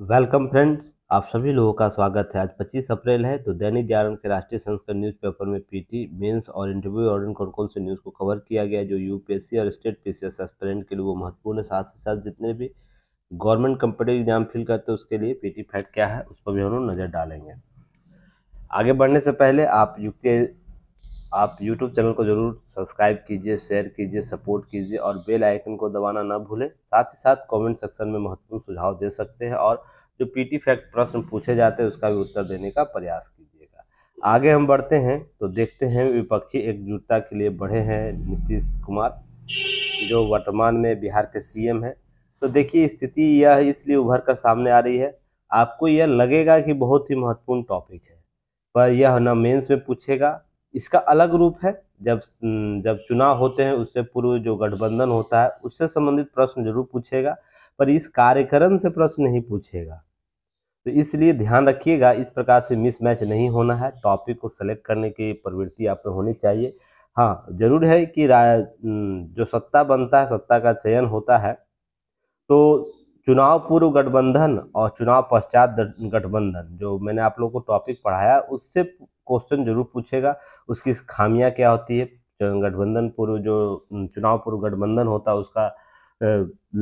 welcome friends आप सभी लोगों का स्वागत है आज 25 अप्रैल है तो दैनिक जागरण के राष्ट्रीय संस्करण न्यूज़पेपर में पीटी मेंस और इंटरव्यू ऑर्डर कौन कौन से न्यूज़ को कवर किया गया जो यूपीएससी और स्टेट पीसीएस एस्पिरेंट के लिए वो महत्वपूर्ण है साथ ही साथ जितने भी गवर्नमेंट कम्पिटेटिव एग्जाम फिल करते हैं उसके लिए पी फैट क्या है उस पर भी हम नज़र डालेंगे आगे बढ़ने से पहले आप युक्ति आप YouTube चैनल को जरूर सब्सक्राइब कीजिए शेयर कीजिए सपोर्ट कीजिए और बेल आइकन को दबाना ना भूलें साथ ही साथ कमेंट सेक्शन में महत्वपूर्ण सुझाव दे सकते हैं और जो पीटी फैक्ट प्रश्न पूछे जाते हैं उसका भी उत्तर देने का प्रयास कीजिएगा आगे हम बढ़ते हैं तो देखते हैं विपक्षी एकजुटता के लिए बढ़े हैं नीतीश कुमार जो वर्तमान में बिहार के सी हैं तो देखिए स्थिति यह इसलिए उभर कर सामने आ रही है आपको यह लगेगा कि बहुत ही महत्वपूर्ण टॉपिक है पर यह न मेंस में पूछेगा इसका अलग रूप है जब जब चुनाव होते हैं उससे पूर्व जो गठबंधन होता है उससे संबंधित प्रश्न जरूर पूछेगा पर इस कार्यक्रम से प्रश्न नहीं पूछेगा तो इसलिए ध्यान रखिएगा इस प्रकार से मिसमैच नहीं होना है टॉपिक को सेलेक्ट करने की प्रवृत्ति आप में होनी चाहिए हाँ जरूर है कि जो सत्ता बनता है सत्ता का चयन होता है तो चुनाव पूर्व गठबंधन और चुनाव पश्चात गठबंधन जो मैंने आप लोगों को टॉपिक पढ़ाया उससे क्वेश्चन जरूर पूछेगा उसकी खामियां क्या होती है गठबंधन पूर्व जो चुनाव पूर्व गठबंधन होता है उसका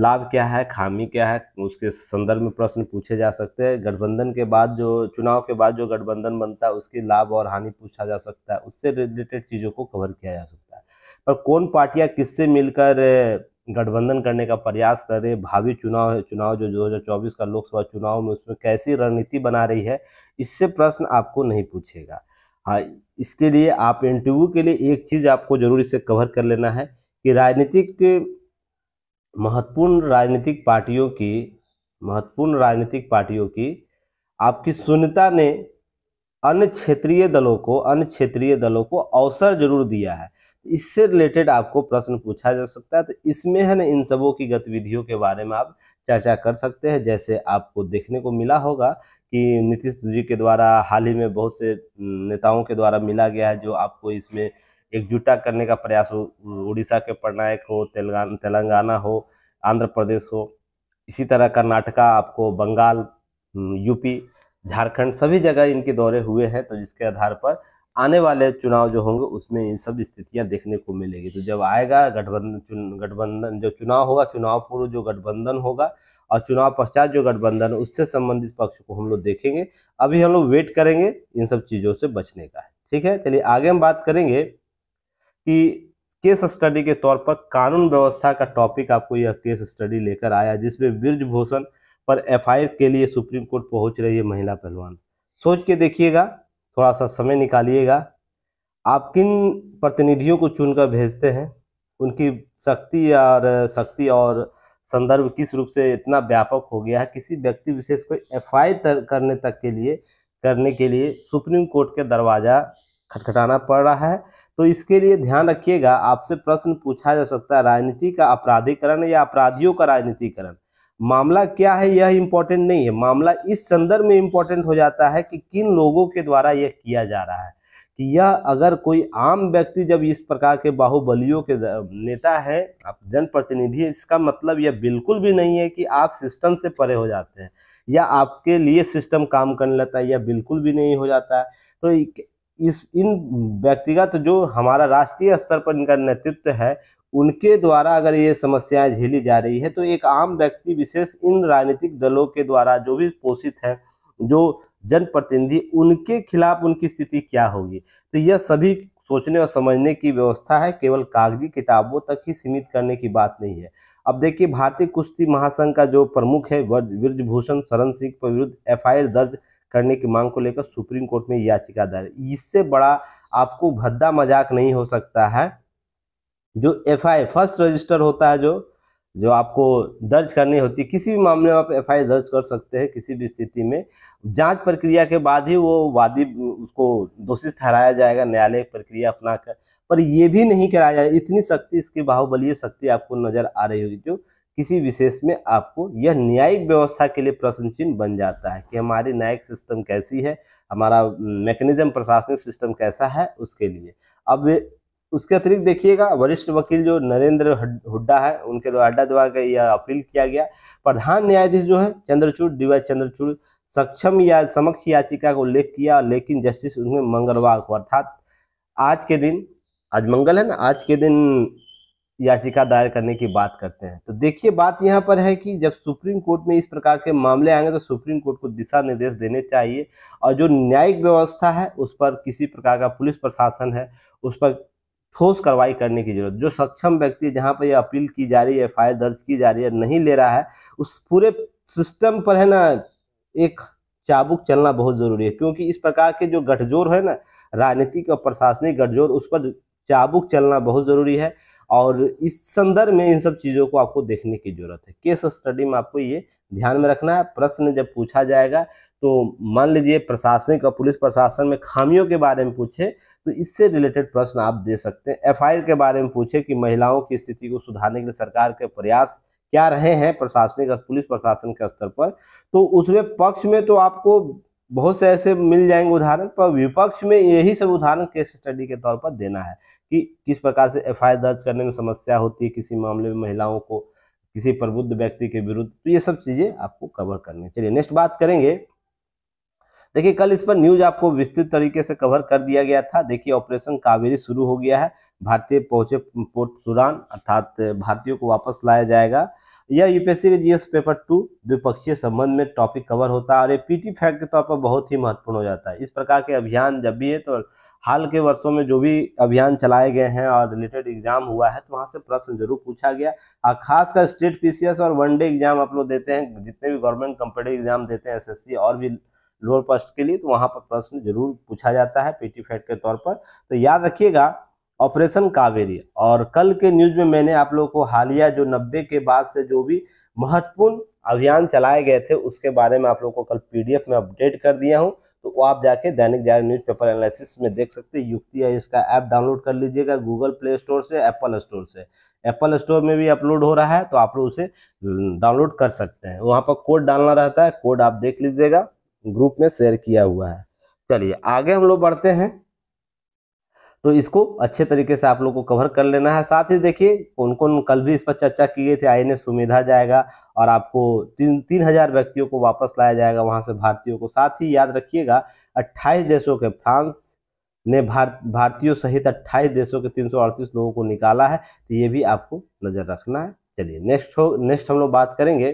लाभ क्या है खामी क्या है उसके संदर्भ में प्रश्न पूछे जा सकते हैं गठबंधन के बाद जो चुनाव के बाद जो गठबंधन बनता है उसकी लाभ और हानि पूछा जा सकता है उससे रिलेटेड चीज़ों को कवर किया जा सकता है पर कौन पार्टियां किससे मिलकर गठबंधन करने का प्रयास कर रहे भावी चुनाव है चुनाव जो 2024 का लोकसभा चुनाव में उसमें कैसी रणनीति बना रही है इससे प्रश्न आपको नहीं पूछेगा हाँ इसके लिए आप इंटरव्यू के लिए एक चीज़ आपको जरूर इसे कवर कर लेना है कि राजनीतिक महत्वपूर्ण राजनीतिक पार्टियों की महत्वपूर्ण राजनीतिक पार्टियों की आपकी शून्यता ने अन्य क्षेत्रीय दलों को अन्य क्षेत्रीय दलों को अवसर जरूर दिया है इससे रिलेटेड आपको प्रश्न पूछा जा सकता है तो इसमें है ना इन सबों की गतिविधियों के बारे में आप चर्चा कर सकते हैं जैसे आपको देखने को मिला होगा कि नीतीश जी के द्वारा हाल ही में बहुत से नेताओं के द्वारा मिला गया है जो आपको इसमें एकजुटा करने का प्रयास हो उड़ीसा के पटनायक हो तेलंगाना तेलंगाना हो आंध्र प्रदेश हो इसी तरह कर्नाटका आपको बंगाल यूपी झारखंड सभी जगह इनके दौरे हुए हैं तो जिसके आधार पर आने वाले चुनाव जो होंगे उसमें इन सब स्थितियां देखने को मिलेगी तो जब आएगा गठबंधन गठबंधन जो चुनाव होगा चुनाव पूर्व जो गठबंधन होगा और चुनाव पश्चात जो गठबंधन है उससे संबंधित पक्ष को हम लोग देखेंगे अभी हम लोग वेट करेंगे इन सब चीज़ों से बचने का है ठीक है चलिए आगे हम बात करेंगे कि केस स्टडी के तौर पर कानून व्यवस्था का टॉपिक आपको यह केस स्टडी लेकर आया जिसमें भूषण पर एफआईआर के लिए सुप्रीम कोर्ट पहुंच रही है महिला पहलवान सोच के देखिएगा थोड़ा सा समय निकालिएगा आप किन प्रतिनिधियों को चुनकर भेजते हैं उनकी शक्ति और शक्ति और संदर्भ किस रूप से इतना व्यापक हो गया है किसी व्यक्ति विशेष को एफ आई करने तक के लिए करने के लिए सुप्रीम कोर्ट के दरवाज़ा खटखटाना पड़ रहा है तो इसके लिए ध्यान रखिएगा आपसे प्रश्न पूछा जा सकता है राजनीति का अपराधीकरण या अपराधियों का राजनीतिकरण मामला क्या है यह इम्पोर्टेंट नहीं है मामला इस संदर्भ में इम्पोर्टेंट हो जाता है कि किन लोगों के द्वारा यह किया जा रहा है कि यह अगर कोई आम व्यक्ति जब इस प्रकार के बाहुबलियों के नेता है आप जनप्रतिनिधि इसका मतलब यह बिल्कुल भी नहीं है कि आप सिस्टम से परे हो जाते हैं या आपके लिए सिस्टम काम करने लगता है या बिल्कुल भी नहीं हो जाता है तो इस इन व्यक्तिगत तो जो हमारा राष्ट्रीय स्तर पर इनका नेतृत्व है उनके द्वारा अगर ये समस्याएं झेली जा रही है तो एक आम व्यक्ति विशेष इन राजनीतिक दलों के द्वारा जो भी पोषित हैं जो जनप्रतिनिधि उनके खिलाफ उनकी स्थिति क्या होगी तो यह सभी सोचने और समझने की व्यवस्था है केवल कागजी किताबों तक ही सीमित करने की बात नहीं है अब देखिए भारतीय कुश्ती महासंघ का जो प्रमुख है ब्रजभूषण शरण सिंह के विरुद्ध एफ दर्ज करने की मांग को लेकर सुप्रीम कोर्ट में याचिका दायर इससे बड़ा आपको भद्दा मजाक नहीं हो सकता है जो एफ आई फर्स्ट रजिस्टर होता है जो जो आपको दर्ज करनी होती है किसी भी मामले में आप एफ दर्ज कर सकते हैं किसी भी स्थिति में जांच प्रक्रिया के बाद ही वो वादी उसको दोषी ठहराया जाएगा न्यायालय प्रक्रिया अपना कर पर यह भी नहीं कराया जाए इतनी शक्ति इसकी बाहुबलीय शक्ति आपको नजर आ रही होगी जो किसी विशेष में आपको यह न्यायिक व्यवस्था के लिए प्रश्न चिन्ह बन जाता है कि हमारी न्यायिक सिस्टम कैसी है हमारा मैकेनिज्म प्रशासनिक सिस्टम कैसा है उसके लिए अब उसके अतिरिक्त देखिएगा वरिष्ठ वकील जो नरेंद्र हुड्डा है उनके द्वारा अड्डा द्वारा यह अपील किया गया प्रधान न्यायाधीश जो है चंद्रचूड़ डी वाई चंद्रचूड़ सक्षम या समक्ष याचिका का उल्लेख किया लेकिन जस्टिस उसमें मंगलवार को अर्थात आज के दिन आज मंगल है ना आज के दिन याचिका दायर करने की बात करते हैं तो देखिए बात यहाँ पर है कि जब सुप्रीम कोर्ट में इस प्रकार के मामले आएंगे तो सुप्रीम कोर्ट को दिशा निर्देश देने चाहिए और जो न्यायिक व्यवस्था है उस पर किसी प्रकार का पुलिस प्रशासन है उस पर ठोस कार्रवाई करने की जरूरत जो सक्षम व्यक्ति जहाँ पर यह अपील की जा रही है एफ दर्ज की जा रही है नहीं ले रहा है उस पूरे सिस्टम पर है ना एक चाबुक चलना बहुत जरूरी है क्योंकि इस प्रकार के जो गठजोड़ है ना राजनीतिक और प्रशासनिक गठजोड़ उस पर चाबुक चलना बहुत जरूरी है और इस संदर्भ में इन सब चीज़ों को आपको देखने की जरूरत है केस स्टडी में आपको ये ध्यान में रखना है प्रश्न जब पूछा जाएगा तो मान लीजिए प्रशासनिक और पुलिस प्रशासन में खामियों के बारे में पूछे तो इससे रिलेटेड प्रश्न आप दे सकते हैं एफ के बारे में पूछे कि महिलाओं की स्थिति को सुधारने के लिए सरकार के प्रयास क्या रहे हैं प्रशासनिक पुलिस प्रशासन के स्तर पर तो उसमें पक्ष में तो आपको बहुत से ऐसे मिल जाएंगे उदाहरण पर विपक्ष में यही सब उदाहरण केस स्टडी के तौर पर देना है कि किस प्रकार से एफ दर्ज करने में समस्या होती है किसी मामले में महिलाओं को किसी प्रबुद्ध व्यक्ति के विरुद्ध तो ये सब चीजें आपको कवर करनी चलिए नेक्स्ट बात करेंगे देखिए कल इस पर न्यूज आपको विस्तृत तरीके से कवर कर दिया गया था देखिए ऑपरेशन कावेरी शुरू हो गया है भारतीय पहुंचे पोर्ट सुरान अर्थात भारतीयों को वापस लाया जाएगा यह यूपीएससी के जीएस पेपर टू द्विपक्षीय संबंध में टॉपिक कवर होता है और ये पीटी फैक्ट के तौर पर बहुत ही महत्वपूर्ण हो जाता है इस प्रकार के अभियान जब भी है तो हाल के वर्षों में जो भी अभियान चलाए गए हैं और रिलेटेड एग्जाम हुआ है तो वहाँ से प्रश्न जरूर पूछा गया और खासकर स्टेट पीसीएस और वनडे एग्जाम आप लोग देते हैं जितने भी गवर्नमेंट कंपटेटिव एग्जाम देते हैं एस और भी लोअर पोस्ट के लिए तो वहाँ पर प्रश्न जरूर पूछा जाता है पी फैक्ट के तौर पर तो याद रखिएगा ऑपरेशन कावेरी और कल के न्यूज में मैंने आप लोगों को हालिया जो नब्बे के बाद से जो भी महत्वपूर्ण अभियान चलाए गए थे उसके बारे में आप लोगों को कल पीडीएफ में अपडेट कर दिया हूं तो वो आप जाके दैनिक जागरण न्यूज पेपर एनालिसिस में देख सकते हैं युक्ति है इसका ऐप डाउनलोड कर लीजिएगा गूगल प्ले स्टोर से एप्पल स्टोर से एप्पल स्टोर में भी अपलोड हो रहा है तो आप लोग उसे डाउनलोड कर सकते हैं वहाँ पर कोड डालना रहता है कोड आप देख लीजिएगा ग्रुप में शेयर किया हुआ है चलिए आगे हम लोग बढ़ते हैं तो इसको अच्छे तरीके से आप लोग को कवर कर लेना है साथ ही देखिए कौन कौन कल भी इस पर चर्चा किए थे आई सुविधा जाएगा और आपको तीन तीन हजार व्यक्तियों को वापस लाया जाएगा वहां से भारतीयों को साथ ही याद रखिएगा 28 देशों के फ्रांस ने भारत भारतीयों सहित 28 देशों के तीन लोगों को निकाला है तो ये भी आपको नज़र रखना है चलिए नेक्स्ट हो नेक्स्ट हम लोग बात करेंगे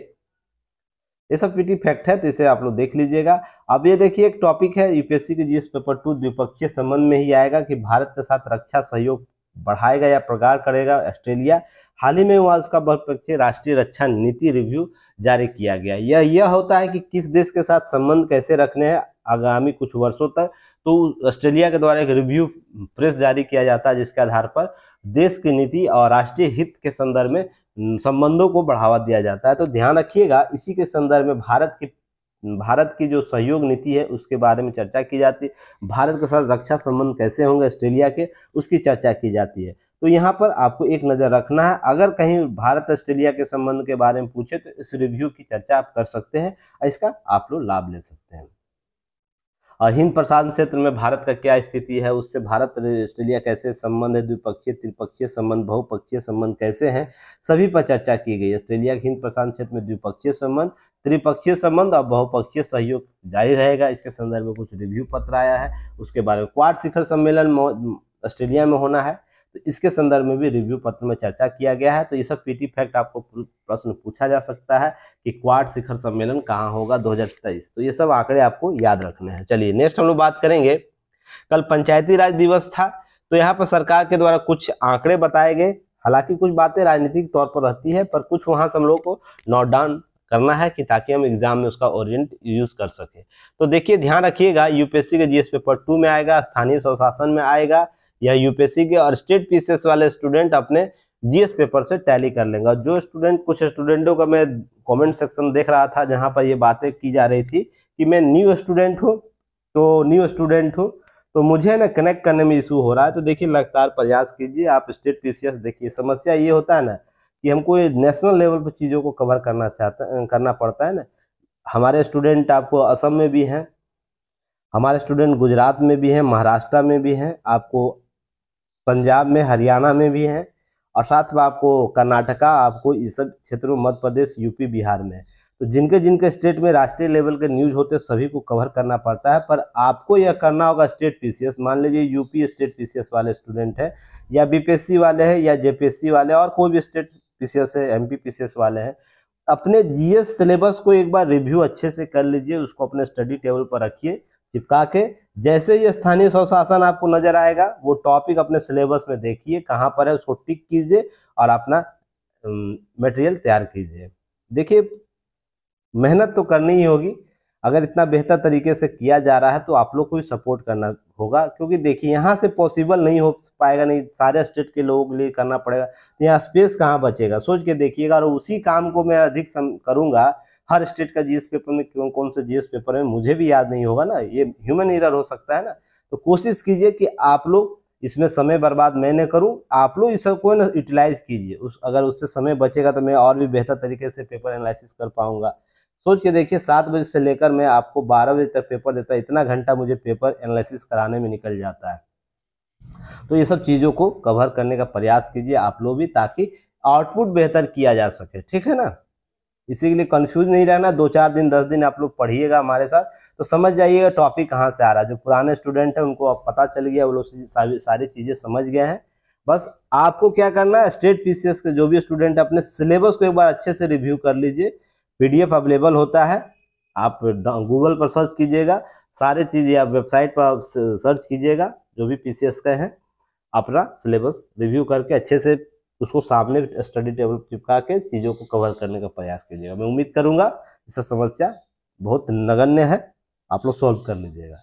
ये सब पीटी फैक्ट है तो इसे आप लोग देख लीजिएगा अब ये देखिए एक टॉपिक है यूपीएससी के जीएस पेपर टू द्विपक्षीय संबंध में ही आएगा कि भारत के साथ रक्षा सहयोग बढ़ाएगा या प्रगाड़ करेगा ऑस्ट्रेलिया हाल ही में वहाँ उसका बहुपक्षीय राष्ट्रीय रक्षा नीति रिव्यू जारी किया गया यह यह होता है कि किस देश के साथ संबंध कैसे रखने हैं आगामी कुछ वर्षों तक तो ऑस्ट्रेलिया के द्वारा एक रिव्यू प्रेस जारी किया जाता है जिसके आधार पर देश की नीति और राष्ट्रीय हित के संदर्भ में संबंधों को बढ़ावा दिया जाता है तो ध्यान रखिएगा इसी के संदर्भ में भारत की भारत की जो सहयोग नीति है उसके बारे में चर्चा की जाती है भारत के साथ रक्षा संबंध कैसे होंगे ऑस्ट्रेलिया के उसकी चर्चा की जाती है तो यहाँ पर आपको एक नज़र रखना है अगर कहीं भारत ऑस्ट्रेलिया के संबंध के बारे में पूछे तो इस रिव्यू की चर्चा आप कर सकते हैं इसका आप लोग लाभ ले सकते हैं हिंद प्रशांत क्षेत्र में भारत का क्या स्थिति है उससे भारत ऑस्ट्रेलिया कैसे संबंध है द्विपक्षीय त्रिपक्षीय संबंध बहुपक्षीय संबंध कैसे हैं सभी पर चर्चा की गई ऑस्ट्रेलिया के हिंद प्रशांत क्षेत्र में द्विपक्षीय संबंध त्रिपक्षीय संबंध और बहुपक्षीय सहयोग जारी रहेगा इसके संदर्भ में कुछ रिव्यू पत्र आया है उसके बारे में क्वाड शिखर सम्मेलन ऑस्ट्रेलिया में होना है तो इसके संदर्भ में भी रिव्यू पत्र में चर्चा किया गया है तो ये सब पीटी फैक्ट आपको प्रश्न पूछा जा सकता है कि क्वाड शिखर सम्मेलन कहाँ होगा दो तो ये सब आंकड़े आपको याद रखने हैं चलिए नेक्स्ट हम लोग बात करेंगे कल पंचायती राज दिवस था तो यहाँ पर सरकार के द्वारा कुछ आंकड़े बताए गए हालांकि कुछ बातें राजनीतिक तौर पर रहती है पर कुछ वहां से हम लोग को नोट डाउन करना है कि ताकि हम एग्जाम में उसका ओरिएंट यूज कर सके तो देखिए ध्यान रखिएगा यूपीएससी के जीएस पेपर टू में आएगा स्थानीय स्वशासन में आएगा या यूपीएससी के और स्टेट पीसीएस वाले स्टूडेंट अपने जीएस पेपर से टैली कर लेंगे जो स्टूडेंट कुछ स्टूडेंटों का मैं कमेंट सेक्शन देख रहा था जहां पर ये बातें की जा रही थी कि मैं न्यू स्टूडेंट हूँ तो न्यू स्टूडेंट हूँ तो मुझे ना कनेक्ट करने में इशू हो रहा है तो देखिए लगातार प्रयास कीजिए आप स्टेट पी देखिए समस्या ये होता है ना कि हमको नेशनल लेवल पर चीज़ों को कवर करना चाहता करना पड़ता है ना हमारे स्टूडेंट आपको असम में भी हैं हमारे स्टूडेंट गुजरात में भी हैं महाराष्ट्र में भी हैं आपको पंजाब में हरियाणा में भी हैं और साथ में आपको कर्नाटका आपको ये सब क्षेत्रों में मध्य प्रदेश यूपी बिहार में तो जिनके जिनके स्टेट में राष्ट्रीय लेवल के न्यूज होते सभी को कवर करना पड़ता है पर आपको यह करना होगा स्टेट पीसीएस मान लीजिए यूपी स्टेट पीसीएस वाले स्टूडेंट हैं या बीपीएससी वाले हैं या जेपीएससी वाले और कोई भी स्टेट पीसीएस है एम पीसीएस वाले हैं अपने जीएस सिलेबस को एक बार रिव्यू अच्छे से कर लीजिए उसको अपने स्टडी टेबल पर रखिए चिपका के जैसे ही स्थानीय स्वशासन आपको नजर आएगा वो टॉपिक अपने सिलेबस में देखिए कहाँ पर है उसको टिक कीजिए और अपना मटेरियल तैयार कीजिए देखिए मेहनत तो करनी ही होगी अगर इतना बेहतर तरीके से किया जा रहा है तो आप लोग को भी सपोर्ट करना होगा क्योंकि देखिए यहाँ से पॉसिबल नहीं हो पाएगा नहीं सारे स्टेट के लोगों के लिए करना पड़ेगा तो यहाँ स्पेस कहाँ बचेगा सोच के देखिएगा और उसी काम को मैं अधिक करूँगा हर स्टेट का जीएस पेपर में क्यों कौन से जीएस पेपर में मुझे भी याद नहीं होगा ना ये ह्यूमन एरर हो सकता है ना तो कोशिश कीजिए कि आप लोग इसमें समय बर्बाद मैं न करूँ आप लोग इस सबको ना यूटिलाइज कीजिए उस अगर उससे समय बचेगा तो मैं और भी बेहतर तरीके से पेपर एनालिसिस कर पाऊंगा सोच के देखिए सात बजे से लेकर मैं आपको बारह बजे तक पेपर देता है इतना घंटा मुझे पेपर एनालिसिस कराने में निकल जाता है तो ये सब चीज़ों को कवर करने का प्रयास कीजिए आप लोग भी ताकि आउटपुट बेहतर किया जा सके ठीक है ना इसी के लिए कन्फ्यूज नहीं रहना दो चार दिन दस दिन आप लोग पढ़िएगा हमारे साथ तो समझ जाइएगा टॉपिक कहाँ से आ रहा है जो पुराने स्टूडेंट हैं उनको अब पता चल गया वो लोग सारी चीज़ें समझ गए हैं बस आपको क्या करना है स्टेट एस के जो भी स्टूडेंट है अपने सिलेबस को एक बार अच्छे से रिव्यू कर लीजिए एफ अवेलेबल होता है आप गूगल पर सर्च कीजिएगा सारे चीज़ें आप वेबसाइट पर सर्च कीजिएगा जो भी एस का हैं अपना सिलेबस रिव्यू करके अच्छे से उसको सामने स्टडी टेबल चिपका के चीज़ों को कवर करने का प्रयास कीजिएगा मैं उम्मीद करूंगा इसका समस्या बहुत नगण्य है आप लोग सॉल्व कर लीजिएगा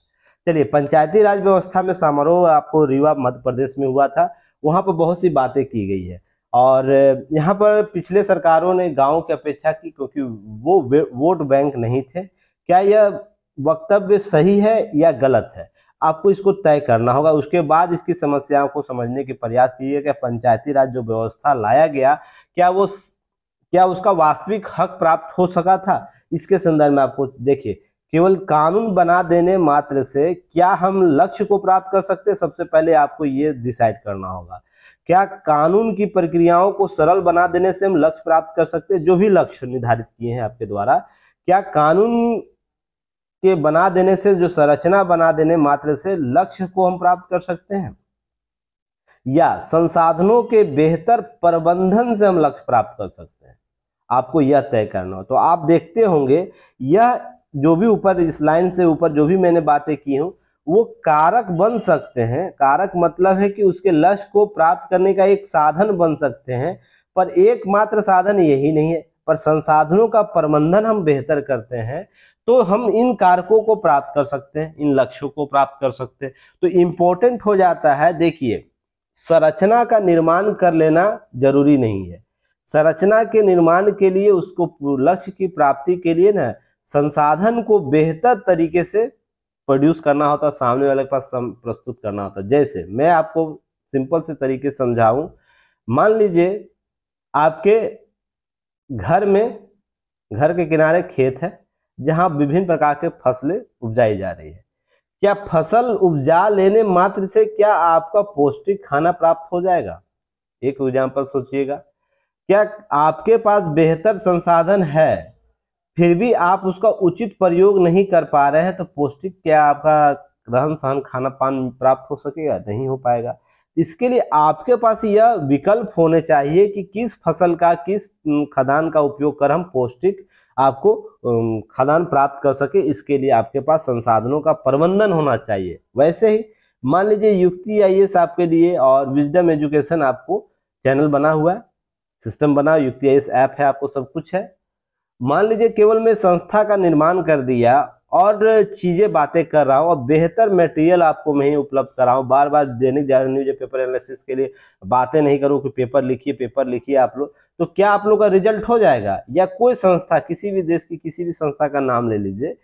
चलिए पंचायती राज व्यवस्था में समारोह आपको रीवा मध्य प्रदेश में हुआ था वहाँ पर बहुत सी बातें की गई है और यहाँ पर पिछले सरकारों ने गाँव की अपेक्षा की क्योंकि वो वोट बैंक नहीं थे क्या यह वक्तव्य सही है या गलत है आपको इसको तय करना होगा उसके बाद इसकी समस्याओं को समझने के प्रयास कीजिए कि पंचायती राज जो व्यवस्था लाया गया क्या वो क्या उसका वास्तविक हक प्राप्त हो सका था इसके संदर्भ में आपको देखिए केवल कानून बना देने मात्र से क्या हम लक्ष्य को प्राप्त कर सकते सबसे पहले आपको ये डिसाइड करना होगा क्या कानून की प्रक्रियाओं को सरल बना देने से हम लक्ष्य प्राप्त कर सकते जो भी लक्ष्य निर्धारित किए हैं आपके द्वारा क्या कानून के बना देने से जो संरचना बना देने मात्र से लक्ष्य को हम प्राप्त कर सकते हैं या संसाधनों के बेहतर प्रबंधन से हम लक्ष्य प्राप्त कर सकते हैं आपको यह तय करना हो तो आप देखते होंगे यह जो भी ऊपर इस लाइन से ऊपर जो भी मैंने बातें की हूं वो कारक बन सकते हैं कारक मतलब है कि उसके लक्ष्य को प्राप्त करने का एक साधन बन सकते हैं पर एकमात्र साधन यही नहीं है पर संसाधनों का प्रबंधन हम बेहतर करते हैं तो हम इन कारकों को प्राप्त कर सकते हैं इन लक्ष्यों को प्राप्त कर सकते हैं तो इम्पोर्टेंट हो जाता है देखिए संरचना का निर्माण कर लेना जरूरी नहीं है संरचना के निर्माण के लिए उसको लक्ष्य की प्राप्ति के लिए ना संसाधन को बेहतर तरीके से प्रोड्यूस करना होता सामने वाले के पास प्रस्तुत करना होता जैसे मैं आपको सिंपल से तरीके समझाऊं मान लीजिए आपके घर में घर के किनारे खेत है जहां विभिन्न प्रकार के फसलें उपजाई जा रही है क्या फसल उपजा लेने मात्र से क्या आपका पौष्टिक खाना प्राप्त हो जाएगा एक एग्जाम्पल सोचिएगा क्या आपके पास बेहतर संसाधन है फिर भी आप उसका उचित प्रयोग नहीं कर पा रहे हैं तो पौष्टिक क्या आपका रहन सहन खाना पान प्राप्त हो सकेगा नहीं हो पाएगा इसके लिए आपके पास यह विकल्प होने चाहिए कि किस फसल का किस खदान का उपयोग कर हम पौष्टिक आपको खदान प्राप्त कर सके इसके लिए आपके पास संसाधनों का प्रबंधन होना चाहिए वैसे ही मान लीजिए युक्ति आई आपके लिए और विजडम एजुकेशन आपको चैनल बना हुआ है सिस्टम बना युक्ति आई ऐप है आपको सब कुछ है मान लीजिए केवल मैं संस्था का निर्माण कर दिया और चीज़ें बातें कर रहा हूँ और बेहतर मटेरियल आपको मैं ही उपलब्ध हूँ बार बार दैनिक जागरण न्यूज पेपर एनालिसिस के लिए बातें नहीं करूँ कि पेपर लिखिए पेपर लिखिए आप लोग तो क्या आप लोग का रिजल्ट हो जाएगा या कोई संस्था किसी भी देश की किसी भी संस्था का नाम ले लीजिए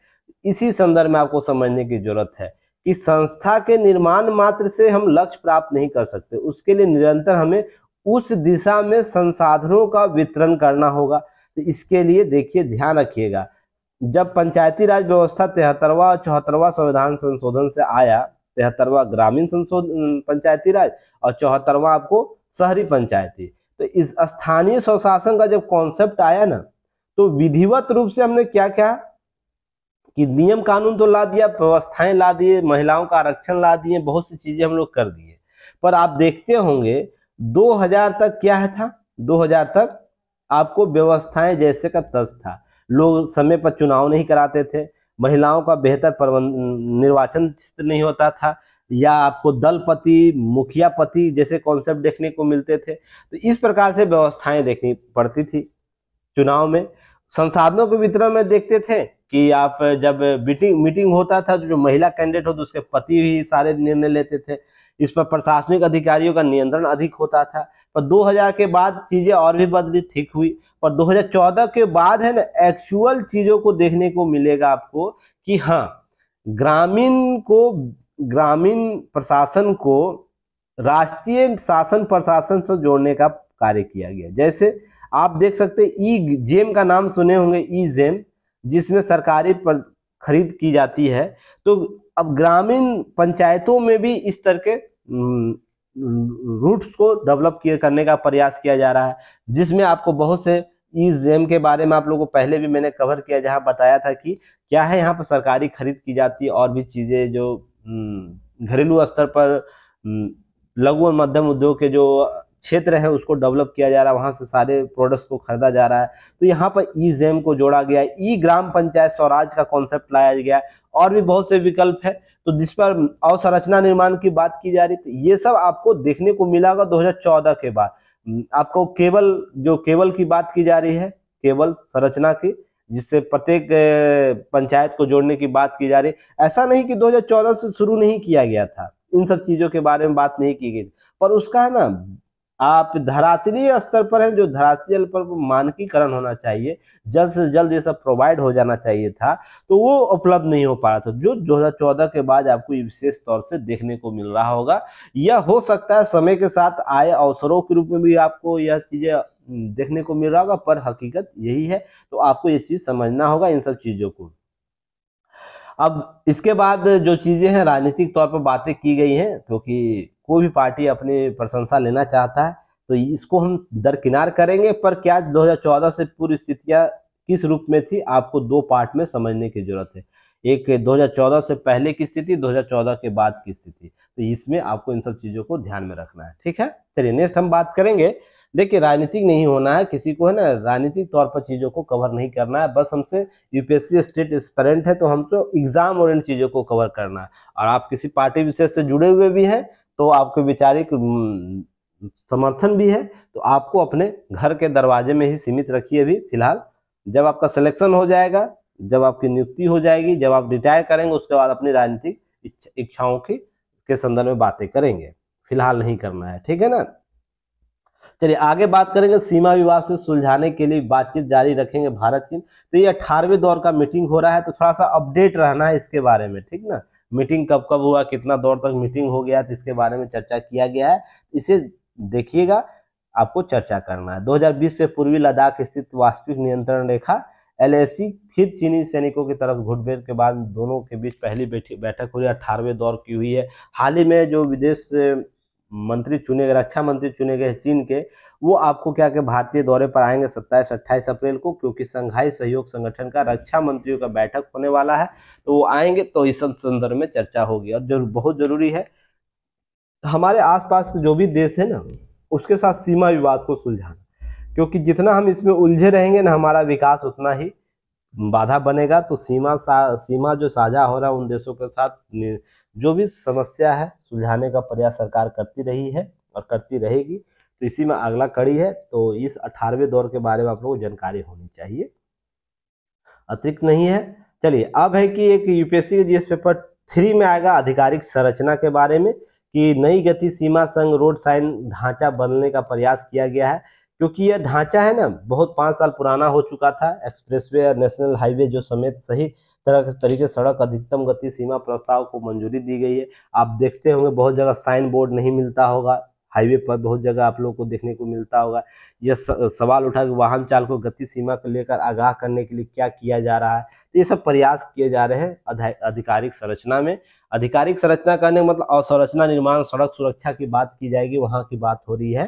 इसी संदर्भ में आपको समझने की जरूरत है कि संस्था के निर्माण मात्र से हम लक्ष्य प्राप्त नहीं कर सकते उसके लिए निरंतर हमें उस दिशा में संसाधनों का वितरण करना होगा तो इसके लिए देखिए ध्यान रखिएगा जब पंचायती राज व्यवस्था तिहत्तरवा और चौहत्तरवा संविधान संशोधन से आया तिहत्तरवा ग्रामीण संशोधन पंचायती राज और चौहत्तरवा आपको शहरी पंचायती तो इस स्थानीय स्वशासन का जब कॉन्सेप्ट आया ना तो विधिवत रूप से हमने क्या क्या कि नियम कानून तो ला दिया व्यवस्थाएं ला दिए महिलाओं का आरक्षण ला दिए बहुत सी चीजें हम लोग कर दिए पर आप देखते होंगे 2000 तक क्या है था 2000 तक आपको व्यवस्थाएं जैसे का तस था लोग समय पर चुनाव नहीं कराते थे महिलाओं का बेहतर प्रबंध निर्वाचन नहीं होता था या आपको दलपति मुखियापति जैसे कॉन्सेप्ट देखने को मिलते थे तो इस प्रकार से व्यवस्थाएं देखनी पड़ती थी चुनाव में संसाधनों के वितरण में देखते थे कि आप जब मीटिंग मीटिंग होता था तो जो महिला कैंडिडेट होती उसके पति भी सारे निर्णय लेते थे इस पर प्रशासनिक अधिकारियों का नियंत्रण अधिक होता था पर 2000 के बाद चीजें और भी बदली ठीक हुई पर 2014 के बाद है ना एक्चुअल चीजों को देखने को मिलेगा आपको कि हाँ ग्रामीण को ग्रामीण प्रशासन को राष्ट्रीय शासन प्रशासन से जोड़ने का कार्य किया गया जैसे आप देख सकते ई जेम का नाम सुने होंगे ई जेम जिसमें सरकारी पर खरीद की जाती है तो अब ग्रामीण पंचायतों में भी इस तरह के रूट्स को डेवलप किए करने का प्रयास किया जा रहा है जिसमें आपको बहुत से ई जेम के बारे में आप लोगों को पहले भी मैंने कवर किया जहाँ बताया था कि क्या है यहाँ पर सरकारी खरीद की जाती है और भी चीज़ें जो हम्म, घरेलू स्तर पर हम्म, लघु और मध्यम उद्योग के जो क्षेत्र है उसको डेवलप किया जा रहा है वहाँ से सारे प्रोडक्ट्स को खरीदा जा रहा है तो यहाँ पर ई जेम को जोड़ा गया है ई ग्राम पंचायत स्वराज का कॉन्सेप्ट लाया गया है और भी बहुत से विकल्प है तो जिस पर अवसंरचना निर्माण की बात की जा रही थी तो ये सब आपको देखने को मिला होगा 2014 के बाद आपको केवल जो केवल की बात की जा रही है केवल संरचना की जिससे प्रत्येक पंचायत को जोड़ने की बात की जा रही है ऐसा नहीं कि 2014 से शुरू नहीं किया गया था इन सब चीज़ों के बारे में बात नहीं की गई पर उसका है ना आप धरातलीय स्तर पर हैं जो धरातलीय पर मानकीकरण होना चाहिए जल्द से जल्द ये सब प्रोवाइड हो जाना चाहिए था तो वो उपलब्ध नहीं हो पा रहा था जो 2014 के बाद आपको विशेष तौर से देखने को मिल रहा होगा यह हो सकता है समय के साथ आए अवसरों के रूप में भी आपको यह चीजें हम्म, देखने को मिल रहा होगा पर हकीकत यही है तो आपको ये चीज समझना होगा इन सब चीजों को अब इसके बाद जो चीजें हैं राजनीतिक तौर पर बातें की गई हैं क्योंकि तो कोई भी पार्टी अपने प्रशंसा लेना चाहता है तो इसको हम दरकिनार करेंगे पर क्या 2014 से पूरी स्थितियां किस रूप में थी आपको दो पार्ट में समझने की जरूरत है एक 2014 से पहले की स्थिति 2014 के बाद की स्थिति तो इसमें आपको इन सब चीज़ों को ध्यान में रखना है ठीक है चलिए नेक्स्ट हम बात करेंगे देखिए राजनीतिक नहीं होना है किसी को है ना राजनीतिक तौर पर चीज़ों को कवर नहीं करना है बस हमसे यूपीएससी स्टेट एक्सपेरेंट है तो तो एग्जाम और इन चीज़ों को कवर करना है और आप किसी पार्टी विशेष से जुड़े हुए भी हैं तो आपके वैचारिक समर्थन भी है तो आपको अपने घर के दरवाजे में ही सीमित रखिए अभी फिलहाल जब आपका सिलेक्शन हो जाएगा जब आपकी नियुक्ति हो जाएगी जब आप रिटायर करेंगे उसके बाद अपनी राजनीतिक इच्छाओं की के संदर्भ में बातें करेंगे फिलहाल नहीं करना है ठीक है ना चलिए आगे बात करेंगे सीमा विवाद से सुलझाने के लिए बातचीत जारी रखेंगे भारत चीन तो ये अठारहवें दौर का मीटिंग हो रहा है तो थोड़ा सा अपडेट रहना है इसके बारे में ठीक ना मीटिंग कब कब हुआ कितना दौर तक मीटिंग हो गया तो इसके बारे में चर्चा किया गया है इसे देखिएगा आपको चर्चा करना है 2020 से पूर्वी लद्दाख स्थित वास्तविक नियंत्रण रेखा एल फिर चीनी सैनिकों की तरफ घुटभेड़ के बाद दोनों के बीच पहली बैठक हुई अठारहवें दौर की हुई है हाल ही में जो विदेश मंत्री चुने गए रक्षा मंत्री चुने गए चीन के वो आपको क्या के भारतीय दौरे पर आएंगे 27 28 अप्रैल को क्योंकि संघाई सहयोग संगठन का रक्षा मंत्रियों का बैठक होने वाला है तो वो आएंगे तो इस संदर्भ में चर्चा होगी और जरूर बहुत जरूरी है हमारे आसपास के जो भी देश है ना उसके साथ सीमा विवाद को सुलझाना क्योंकि जितना हम इसमें उलझे रहेंगे ना हमारा विकास उतना ही बाधा बनेगा तो सीमा सा, सीमा जो साझा हो रहा है उन देशों के साथ जो भी समस्या है सुलझाने का प्रयास सरकार करती रही है और करती रहेगी तो इसी में अगला कड़ी है तो इस अठारहवें दौर के बारे में आप लोगों को जानकारी होनी चाहिए अतिरिक्त नहीं है चलिए अब है कि एक यूपीएससी के जीएस पेपर थ्री में आएगा आधिकारिक संरचना के बारे में कि नई गति सीमा संघ रोड साइन ढांचा बदलने का प्रयास किया गया है क्योंकि यह ढांचा है ना बहुत पाँच साल पुराना हो चुका था एक्सप्रेसवे और नेशनल हाईवे जो समेत सही तरह तरीके सड़क अधिकतम गति सीमा प्रस्ताव को मंजूरी दी गई है आप देखते होंगे बहुत जगह साइन बोर्ड नहीं मिलता होगा हाईवे पर बहुत जगह आप लोगों को देखने को मिलता होगा यह सवाल उठा कि वाहन को गति सीमा को लेकर आगाह करने के लिए क्या किया जा रहा है तो ये सब प्रयास किए जा रहे हैं आधिकारिक संरचना में आधिकारिक संरचना करने का मतलब अवसंरचना निर्माण सड़क सुरक्षा की बात की जाएगी वहाँ की बात हो रही है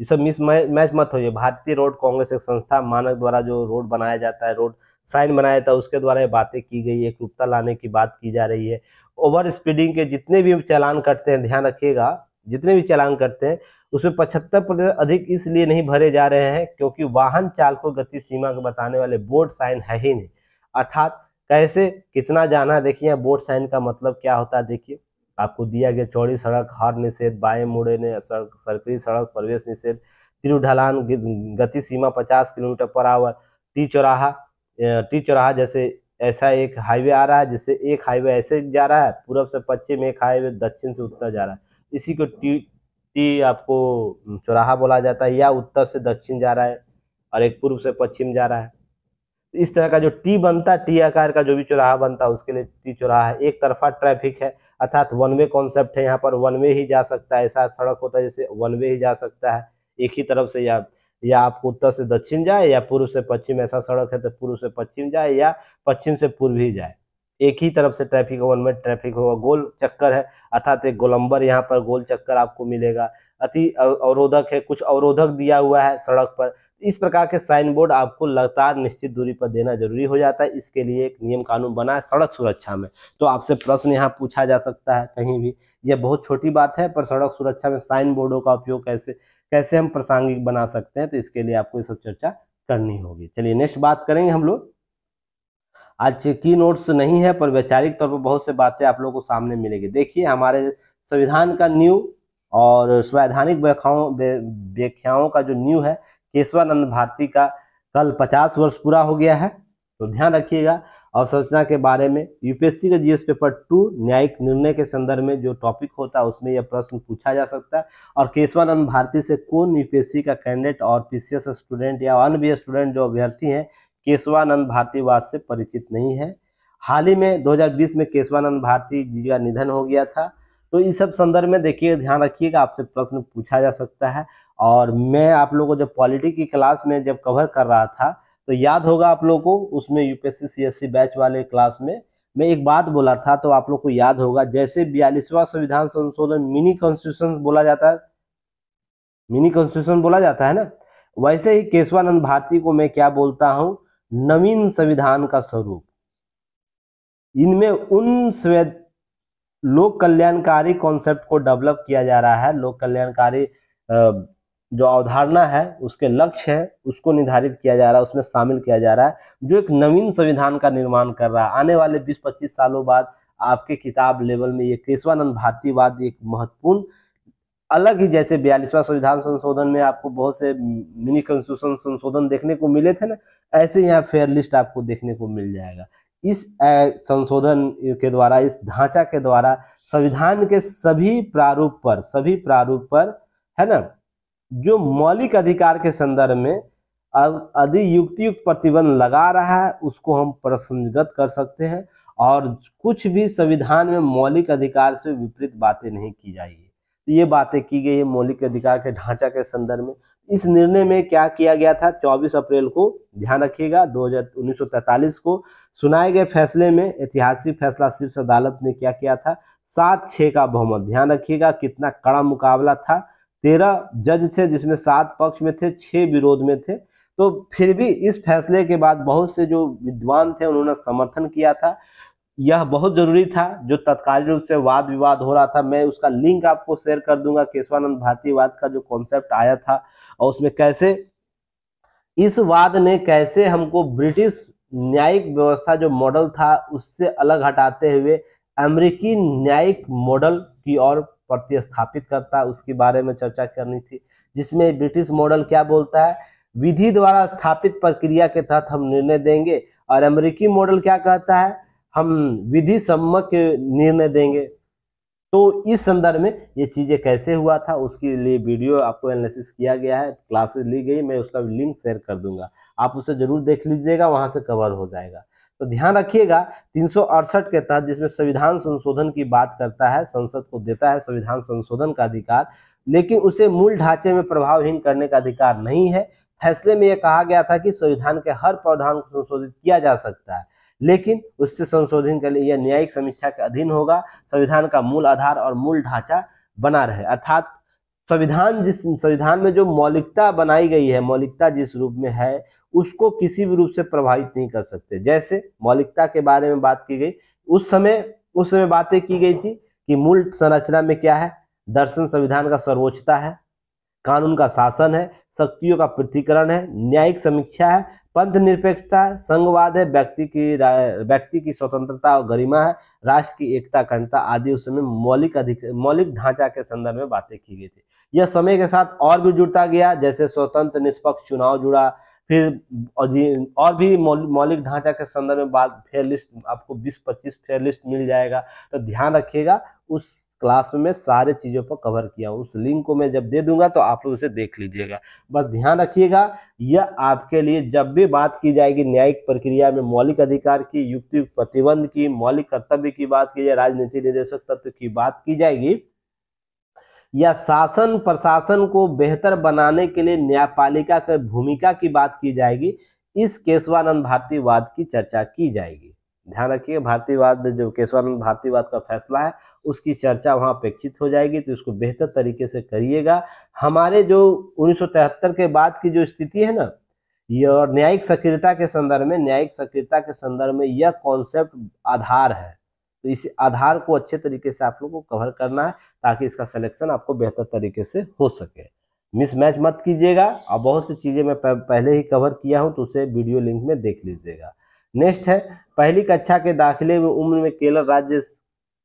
ये सब मिस मैच मत हो भारतीय रोड कांग्रेस एक संस्था मानक द्वारा जो रोड बनाया जाता है रोड साइन बनाया था उसके द्वारा ये बातें की गई है क्रूपता लाने की बात की जा रही है ओवर स्पीडिंग के जितने भी चालान करते हैं ध्यान रखिएगा जितने भी चालान करते हैं उसमें पचहत्तर प्रतिशत अधिक इसलिए नहीं भरे जा रहे हैं क्योंकि वाहन चालको गति सीमा को बताने वाले बोर्ड साइन है ही नहीं अर्थात कैसे कितना जाना देखिए बोर्ड साइन का मतलब क्या होता है देखिए आपको दिया गया चौड़ी सड़क हार निषेध बाएं मुड़े ने सड़क सरकारी सड़क प्रवेश निषेध तिरु गति सीमा पचास किलोमीटर पर आवर टी चौराहा टी चौराहा जैसे ऐसा एक हाईवे आ रहा है जिससे एक हाईवे ऐसे जा रहा है पूर्व से पश्चिम एक हाईवे दक्षिण से उत्तर जा रहा है इसी को टी टी आपको चौराहा बोला जाता है या उत्तर से दक्षिण जा रहा है और एक पूर्व से पश्चिम जा रहा है इस तरह का जो टी बनता है टी आकार का जो भी चौराहा बनता है उसके लिए टी चौराहा है एक तरफा ट्रैफिक है अर्थात वन वे कॉन्सेप्ट है यहाँ पर वन वे ही जा सकता है ऐसा सड़क होता है जैसे वन वे ही जा सकता है एक ही तरफ से या या आपको उत्तर से दक्षिण जाए या पूर्व से पश्चिम ऐसा सड़क है तो पूर्व से पश्चिम जाए या पश्चिम से पूर्व ही जाए एक ही तरफ से ट्रैफिक ओवन में ट्रैफिक होगा गोल चक्कर है अर्थात एक गोलंबर यहाँ पर गोल चक्कर आपको मिलेगा अति अवरोधक है कुछ अवरोधक दिया हुआ है सड़क पर इस प्रकार के साइन बोर्ड आपको लगातार निश्चित दूरी पर देना जरूरी हो जाता है इसके लिए एक नियम कानून बना है सड़क सुरक्षा में तो आपसे प्रश्न यहाँ पूछा जा सकता है कहीं भी यह बहुत छोटी बात है पर सड़क सुरक्षा में साइन बोर्डों का उपयोग कैसे कैसे हम प्रासंगिक बना सकते हैं तो इसके लिए आपको ये सब चर्चा करनी होगी चलिए नेक्स्ट बात करेंगे हम लोग आज की नोट्स नहीं है पर वैचारिक तौर पर बहुत से बातें आप लोगों को सामने मिलेगी देखिए हमारे संविधान का न्यू और संवैधानिक व्याख्याओं व्याख्याओं का जो न्यू है केशवानंद भारती का कल पचास वर्ष पूरा हो गया है तो ध्यान रखिएगा अवसंरचना के बारे में यूपीएससी का जीएस पेपर टू न्यायिक निर्णय के संदर्भ में जो टॉपिक होता है उसमें यह प्रश्न पूछा जा सकता है और केशवानंद भारती से कौन यूपीएससी का कैंडिडेट और पीसीएस स्टूडेंट या अन्य भी स्टूडेंट जो अभ्यर्थी हैं केशवानंद भारतीवाद से परिचित नहीं है हाल ही में 2020 में केशवानंद भारती जी का निधन हो गया था तो इस सब संदर्भ में देखिए ध्यान रखिएगा आपसे प्रश्न पूछा जा सकता है और मैं आप लोगों को जब पॉलिटी की क्लास में जब कवर कर रहा था तो याद होगा आप लोग को उसमें यूपीएससी सीएससी e बैच वाले क्लास में मैं एक बात बोला था तो आप लोग को याद होगा जैसे बयालीसवा संविधान संशोधन मिनी कॉन्स्टिट्यूशन बोला जाता है मिनी कॉन्स्टिट्यूशन बोला जाता है ना वैसे ही केशवानंद भारती को मैं क्या बोलता हूं नवीन संविधान का स्वरूप इनमें उन स्वेद लोक कल्याणकारी कॉन्सेप्ट को डेवलप किया जा रहा है लोक कल्याणकारी जो अवधारणा है उसके लक्ष्य है उसको निर्धारित किया जा रहा है उसमें शामिल किया जा रहा है जो एक नवीन संविधान का निर्माण कर रहा है आने वाले 20-25 सालों बाद आपके किताब लेवल में ये केशवानंद भारतीवाद एक महत्वपूर्ण अलग ही जैसे बयालीसवां संविधान संशोधन में आपको बहुत से मिनी कॉन्स्टिट्यूशन संशोधन देखने को मिले थे ना ऐसे यहाँ फेयर लिस्ट आपको देखने को मिल जाएगा इस संशोधन के द्वारा इस ढांचा के द्वारा संविधान के सभी प्रारूप पर सभी प्रारूप पर है ना जो मौलिक अधिकार के संदर्भ में अधि प्रतिबंध लगा रहा है उसको हम प्रसंगत कर सकते हैं और कुछ भी संविधान में मौलिक अधिकार से विपरीत बातें नहीं की जाएगी तो ये बातें की गई है मौलिक अधिकार के ढांचा के संदर्भ में इस निर्णय में क्या किया गया था 24 अप्रैल को ध्यान रखिएगा दो हजार को सुनाए गए फैसले में ऐतिहासिक फैसला शीर्ष अदालत ने क्या किया था सात छः का बहुमत ध्यान रखिएगा कितना कड़ा मुकाबला था तेरह जज थे जिसमें सात पक्ष में थे छह विरोध में थे तो फिर भी इस फैसले के बाद बहुत से जो विद्वान थे उन्होंने समर्थन किया था यह बहुत जरूरी था जो तत्कालीन रूप से वाद विवाद हो रहा था मैं उसका लिंक आपको शेयर कर दूंगा केशवानंद भारतीवाद का जो कॉन्सेप्ट आया था और उसमें कैसे इस वाद ने कैसे हमको ब्रिटिश न्यायिक व्यवस्था जो मॉडल था उससे अलग हटाते हुए अमेरिकी न्यायिक मॉडल की ओर प्रतिस्थापित करता है उसके बारे में चर्चा करनी थी जिसमें ब्रिटिश मॉडल क्या बोलता है विधि द्वारा स्थापित प्रक्रिया के तहत हम निर्णय देंगे और अमेरिकी मॉडल क्या कहता है हम विधि सम्मक निर्णय देंगे तो इस संदर्भ में ये चीज़ें कैसे हुआ था उसके लिए वीडियो आपको एनालिसिस किया गया है क्लासेस ली गई मैं उसका लिंक शेयर कर दूंगा आप उसे जरूर देख लीजिएगा वहां से कवर हो जाएगा तो ध्यान रखिएगा तीन के तहत जिसमें संविधान संशोधन की बात करता है संसद को देता है संविधान संशोधन का अधिकार लेकिन उसे मूल ढांचे में प्रभावहीन करने का अधिकार नहीं है फैसले में यह कहा गया था कि संविधान के हर प्रावधान को संशोधित किया जा सकता है लेकिन उससे संशोधन के लिए यह न्यायिक समीक्षा के अधीन होगा संविधान का मूल आधार और मूल ढांचा बना रहे अर्थात संविधान जिस संविधान में जो मौलिकता बनाई गई है मौलिकता जिस रूप में है उसको किसी भी रूप से प्रभावित नहीं कर सकते जैसे मौलिकता के बारे में बात की गई उस समय उस समय बातें की गई थी कि मूल संरचना में क्या है दर्शन संविधान का सर्वोच्चता है कानून का शासन है शक्तियों का पृथ्वीकरण है न्यायिक समीक्षा है पंथ निरपेक्षता है संघवाद है व्यक्ति की व्यक्ति की स्वतंत्रता और गरिमा है राष्ट्र की एकता अखंडता आदि उस समय मौलिक अधिक मौलिक ढांचा के संदर्भ में बातें की गई थी यह समय के साथ और भी जुड़ता गया जैसे स्वतंत्र निष्पक्ष चुनाव जुड़ा फिर और भी मौलिक ढांचा के संदर्भ में बात फेयर लिस्ट आपको 20-25 फेयर लिस्ट मिल जाएगा तो ध्यान रखिएगा उस क्लास में मैं सारे चीज़ों पर कवर किया हूँ उस लिंक को मैं जब दे दूंगा तो आप लोग उसे देख लीजिएगा बस ध्यान रखिएगा यह आपके लिए जब भी बात की जाएगी न्यायिक प्रक्रिया में मौलिक अधिकार की युक्ति प्रतिबंध की मौलिक कर्तव्य की बात की जाए राजनीति निदेशक तत्व की बात की जाएगी या शासन प्रशासन को बेहतर बनाने के लिए न्यायपालिका की भूमिका की बात की जाएगी इस केशवानंद भारतीवाद की चर्चा की जाएगी ध्यान रखिए भारतीयवाद जो केशवानंद भारतीवाद का फैसला है उसकी चर्चा वहाँ अपेक्षित हो जाएगी तो इसको बेहतर तरीके से करिएगा हमारे जो उन्नीस के बाद की जो स्थिति है ना ये और न्यायिक सक्रियता के संदर्भ में न्यायिक सक्रियता के संदर्भ में यह कॉन्सेप्ट आधार है तो इस आधार को अच्छे तरीके से आप लोग को कवर करना है ताकि इसका सिलेक्शन आपको बेहतर तरीके से हो सके मिसमैच मत कीजिएगा और बहुत सी चीज़ें मैं पहले ही कवर किया हूँ तो उसे वीडियो लिंक में देख लीजिएगा नेक्स्ट है पहली कक्षा के दाखिले में उम्र में केरल राज्य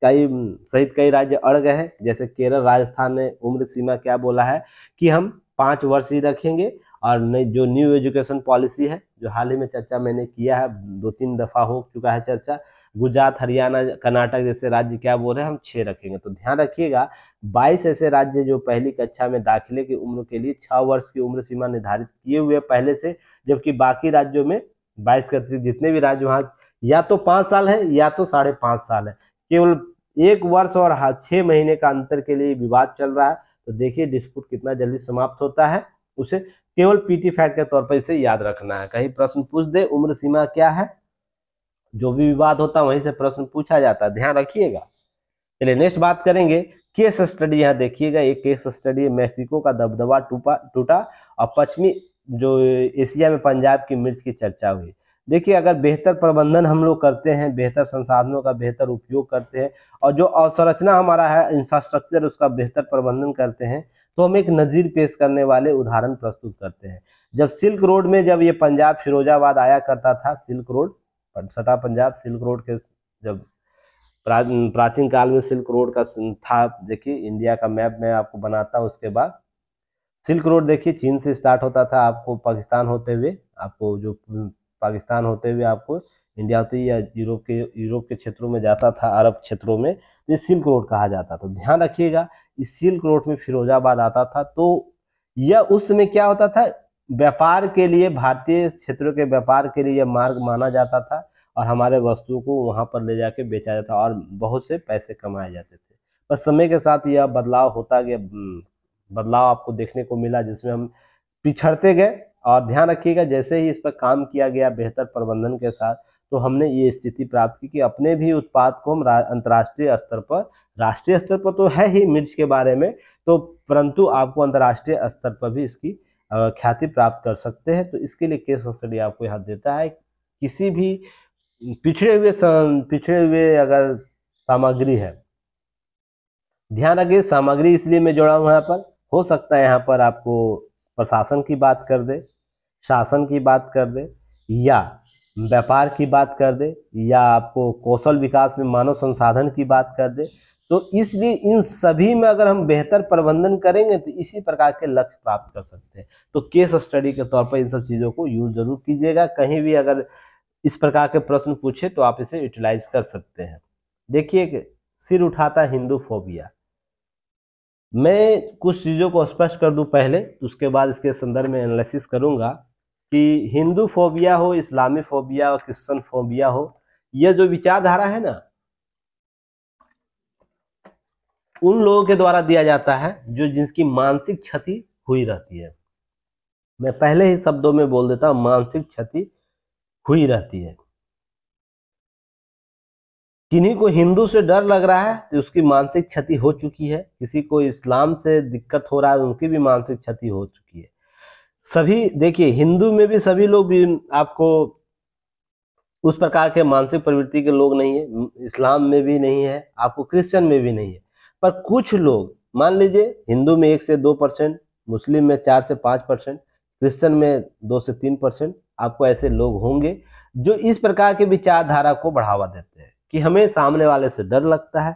कई सहित कई राज्य अड़ गए हैं जैसे केरल राजस्थान ने उम्र सीमा क्या बोला है कि हम पाँच वर्ष ही रखेंगे और नई जो न्यू एजुकेशन पॉलिसी है जो हाल ही में चर्चा मैंने किया है दो तीन दफ़ा हो चुका है चर्चा गुजरात हरियाणा कर्नाटक जैसे राज्य क्या बोल रहे हैं हम छः रखेंगे तो ध्यान रखिएगा बाईस ऐसे राज्य जो पहली कक्षा में दाखिले की उम्र के लिए छः वर्ष की उम्र सीमा निर्धारित किए हुए पहले से जबकि बाकी राज्यों में बाईस के अतिरिक्त जितने भी राज्य वहाँ या तो पाँच साल है या तो साढ़े पाँच साल है केवल एक वर्ष और हाँ, छः महीने का अंतर के लिए विवाद चल रहा है तो देखिए डिस्प्यूट कितना जल्दी समाप्त होता है उसे केवल पीटी फैक्ट के तौर पर इसे याद रखना है कहीं प्रश्न पूछ दे उम्र सीमा क्या है जो भी विवाद होता है वहीं से प्रश्न पूछा जाता है ध्यान रखिएगा चलिए नेक्स्ट बात करेंगे केस स्टडी यहाँ देखिएगा एक केस स्टडी मैक्सिको का दबदबा टूटा और पश्चिमी जो एशिया में पंजाब की मिर्च की चर्चा हुई देखिए अगर बेहतर प्रबंधन हम लोग करते हैं बेहतर संसाधनों का बेहतर उपयोग करते हैं और जो अवसंरचना हमारा है इंफ्रास्ट्रक्चर उसका बेहतर प्रबंधन करते हैं तो हम एक नज़ीर पेश करने वाले उदाहरण प्रस्तुत करते हैं जब सिल्क रोड में जब ये पंजाब फिरोजाबाद आया करता था सिल्क रोड सटा पंजाब सिल्क रोड के जब प्रा, प्राचीन काल में सिल्क रोड का था देखिए इंडिया का मैप मैं आपको बनाता हूँ उसके बाद सिल्क रोड देखिए चीन से स्टार्ट होता था आपको पाकिस्तान होते हुए आपको जो पाकिस्तान होते हुए आपको इंडिया होती या यूरोप के यूरोप के क्षेत्रों में जाता था अरब क्षेत्रों में ये सिल्क रोड कहा जाता था तो ध्यान रखिएगा इस सिल्क रोड में फिरोजाबाद आता था तो यह उस समय क्या होता था व्यापार के लिए भारतीय क्षेत्रों के व्यापार के लिए यह मार्ग माना जाता था और हमारे वस्तुओं को वहाँ पर ले जाके बेचा जाता और बहुत से पैसे कमाए जाते थे पर समय के साथ यह बदलाव होता गया बदलाव आपको देखने को मिला जिसमें हम पिछड़ते गए और ध्यान रखिएगा जैसे ही इस पर काम किया गया बेहतर प्रबंधन के साथ तो हमने ये स्थिति प्राप्त की कि अपने भी उत्पाद को हम अंतर्राष्ट्रीय स्तर पर राष्ट्रीय स्तर पर तो है ही मिर्च के बारे में तो परंतु आपको अंतर्राष्ट्रीय स्तर पर भी इसकी ख्याति प्राप्त कर सकते हैं तो इसके लिए केस स्टडी आपको यहाँ देता है किसी भी पिछड़े हुए पिछड़े हुए अगर सामग्री है ध्यान रखिए सामग्री इसलिए मैं जोड़ा हूँ यहाँ पर हो सकता है यहाँ पर आपको प्रशासन की बात कर दे शासन की बात कर दे या व्यापार की बात कर दे या आपको कौशल विकास में मानव संसाधन की बात कर दे तो इसलिए इन सभी में अगर हम बेहतर प्रबंधन करेंगे तो इसी प्रकार के लक्ष्य प्राप्त कर सकते हैं तो केस स्टडी के तौर पर इन सब चीज़ों को यूज जरूर कीजिएगा कहीं भी अगर इस प्रकार के प्रश्न पूछे तो आप इसे यूटिलाइज कर सकते हैं देखिए सिर उठाता हिंदू फोबिया मैं कुछ चीज़ों को स्पष्ट कर दूं पहले उसके बाद इसके संदर्भ में एनालिसिस करूंगा कि हिंदू फोबिया हो इस्लामी फोबिया और क्रिश्चन फोबिया हो यह जो विचारधारा है ना उन लोगों के द्वारा दिया जाता है जो जिनकी मानसिक क्षति हुई रहती है मैं पहले ही शब्दों में बोल देता हूं मानसिक क्षति हुई रहती है किन्हीं को हिंदू से डर लग रहा है तो उसकी मानसिक क्षति हो चुकी है किसी को इस्लाम से दिक्कत हो रहा है उनकी भी मानसिक क्षति हो चुकी है सभी देखिए हिंदू में भी सभी लोग भी आपको उस प्रकार के मानसिक प्रवृत्ति के लोग नहीं है इस्लाम में भी नहीं है आपको क्रिश्चियन में भी नहीं है पर कुछ लोग मान लीजिए हिंदू में एक से दो परसेंट मुस्लिम में चार से पाँच परसेंट क्रिश्चन में दो से तीन परसेंट आपको ऐसे लोग होंगे जो इस प्रकार के विचारधारा को बढ़ावा देते हैं कि हमें सामने वाले से डर लगता है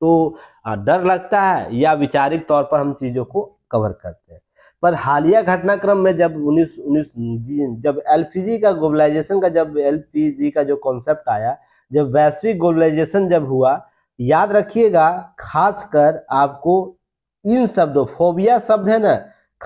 तो डर लगता है या विचारिक तौर पर हम चीज़ों को कवर करते हैं पर हालिया घटनाक्रम में जब उन्नीस उन्नीस जब एलपीजी का ग्लोबलाइजेशन का जब एलपीजी का जो कॉन्सेप्ट आया जब वैश्विक ग्लोबलाइजेशन जब हुआ याद रखिएगा खासकर आपको इन शब्दों फोबिया शब्द है ना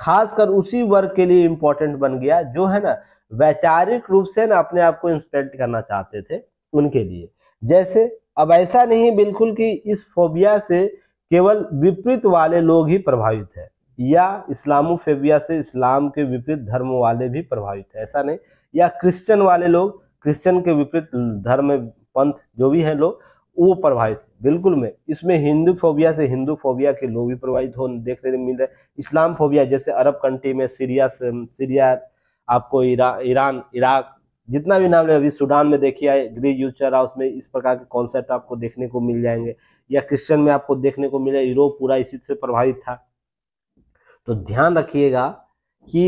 खासकर उसी वर्ग के लिए इम्पोर्टेंट बन गया जो है ना वैचारिक रूप से ना अपने आप को इंस्पेक्ट करना चाहते थे उनके लिए जैसे अब ऐसा नहीं बिल्कुल कि इस फोबिया से केवल विपरीत वाले लोग ही प्रभावित है या इस्लामोफेबिया से इस्लाम के विपरीत धर्म वाले भी प्रभावित है ऐसा नहीं या क्रिश्चियन वाले लोग क्रिश्चियन के विपरीत धर्म पंथ जो भी है लोग वो प्रभावित बिल्कुल में इसमें हिंदू फोबिया से हिंदू फोबिया के लोग भी प्रभावित हो देखने को मिल रहे इस्लाम फोबिया जैसे अरब कंट्री में सीरिया सीरिया आपको इरा, ईरान इराक जितना भी नाम है अभी सूडान में देखिए ग्रीज यूज चल रहा उसमें इस प्रकार के कॉन्सेप्ट आपको देखने को मिल जाएंगे या क्रिश्चियन में आपको देखने को मिले यूरोप पूरा इसी से प्रभावित था तो ध्यान रखिएगा कि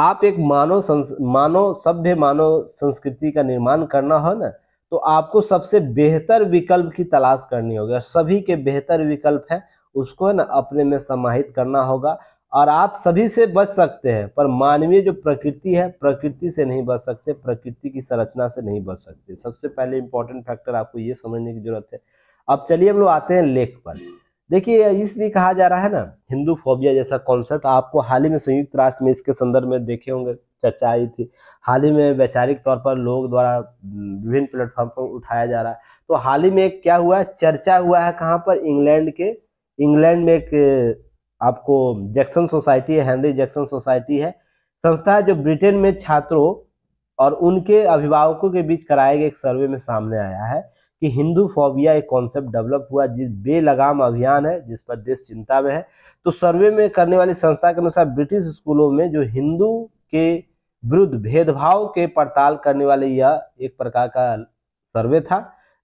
आप एक मानव मानव सभ्य मानव संस्कृति का निर्माण करना हो ना तो आपको सबसे बेहतर विकल्प की तलाश करनी होगी सभी के बेहतर विकल्प है उसको है ना अपने में समाहित करना होगा और आप सभी से बच सकते हैं पर मानवीय जो प्रकृति है प्रकृति से नहीं बच सकते प्रकृति की संरचना से नहीं बच सकते सबसे पहले इंपॉर्टेंट फैक्टर आपको ये समझने की जरूरत है अब चलिए हम लोग आते हैं लेख पर देखिए इसलिए कहा जा रहा है ना हिंदू फोबिया जैसा कॉन्सेप्ट आपको हाल ही में संयुक्त राष्ट्र में इसके संदर्भ में देखे होंगे चर्चा आई थी हाल ही में वैचारिक तौर पर लोग द्वारा विभिन्न प्लेटफॉर्म पर उठाया जा रहा है तो हाल ही में क्या हुआ है चर्चा हुआ है कहाँ पर इंग्लैंड के इंग्लैंड में एक आपको जैक्सन सोसाइटी है हेनरी जैक्सन सोसाइटी है संस्था है जो ब्रिटेन में छात्रों और उनके अभिभावकों के बीच कराए गए एक सर्वे में सामने आया है कि हिंदू फोबिया एक कॉन्सेप्ट डेवलप हुआ जिस बेलगाम अभियान है जिस पर देश चिंता में है तो सर्वे में करने वाली संस्था के अनुसार ब्रिटिश स्कूलों में जो हिंदू के विरुद्ध भेदभाव के पड़ताल करने वाले यह एक प्रकार का सर्वे था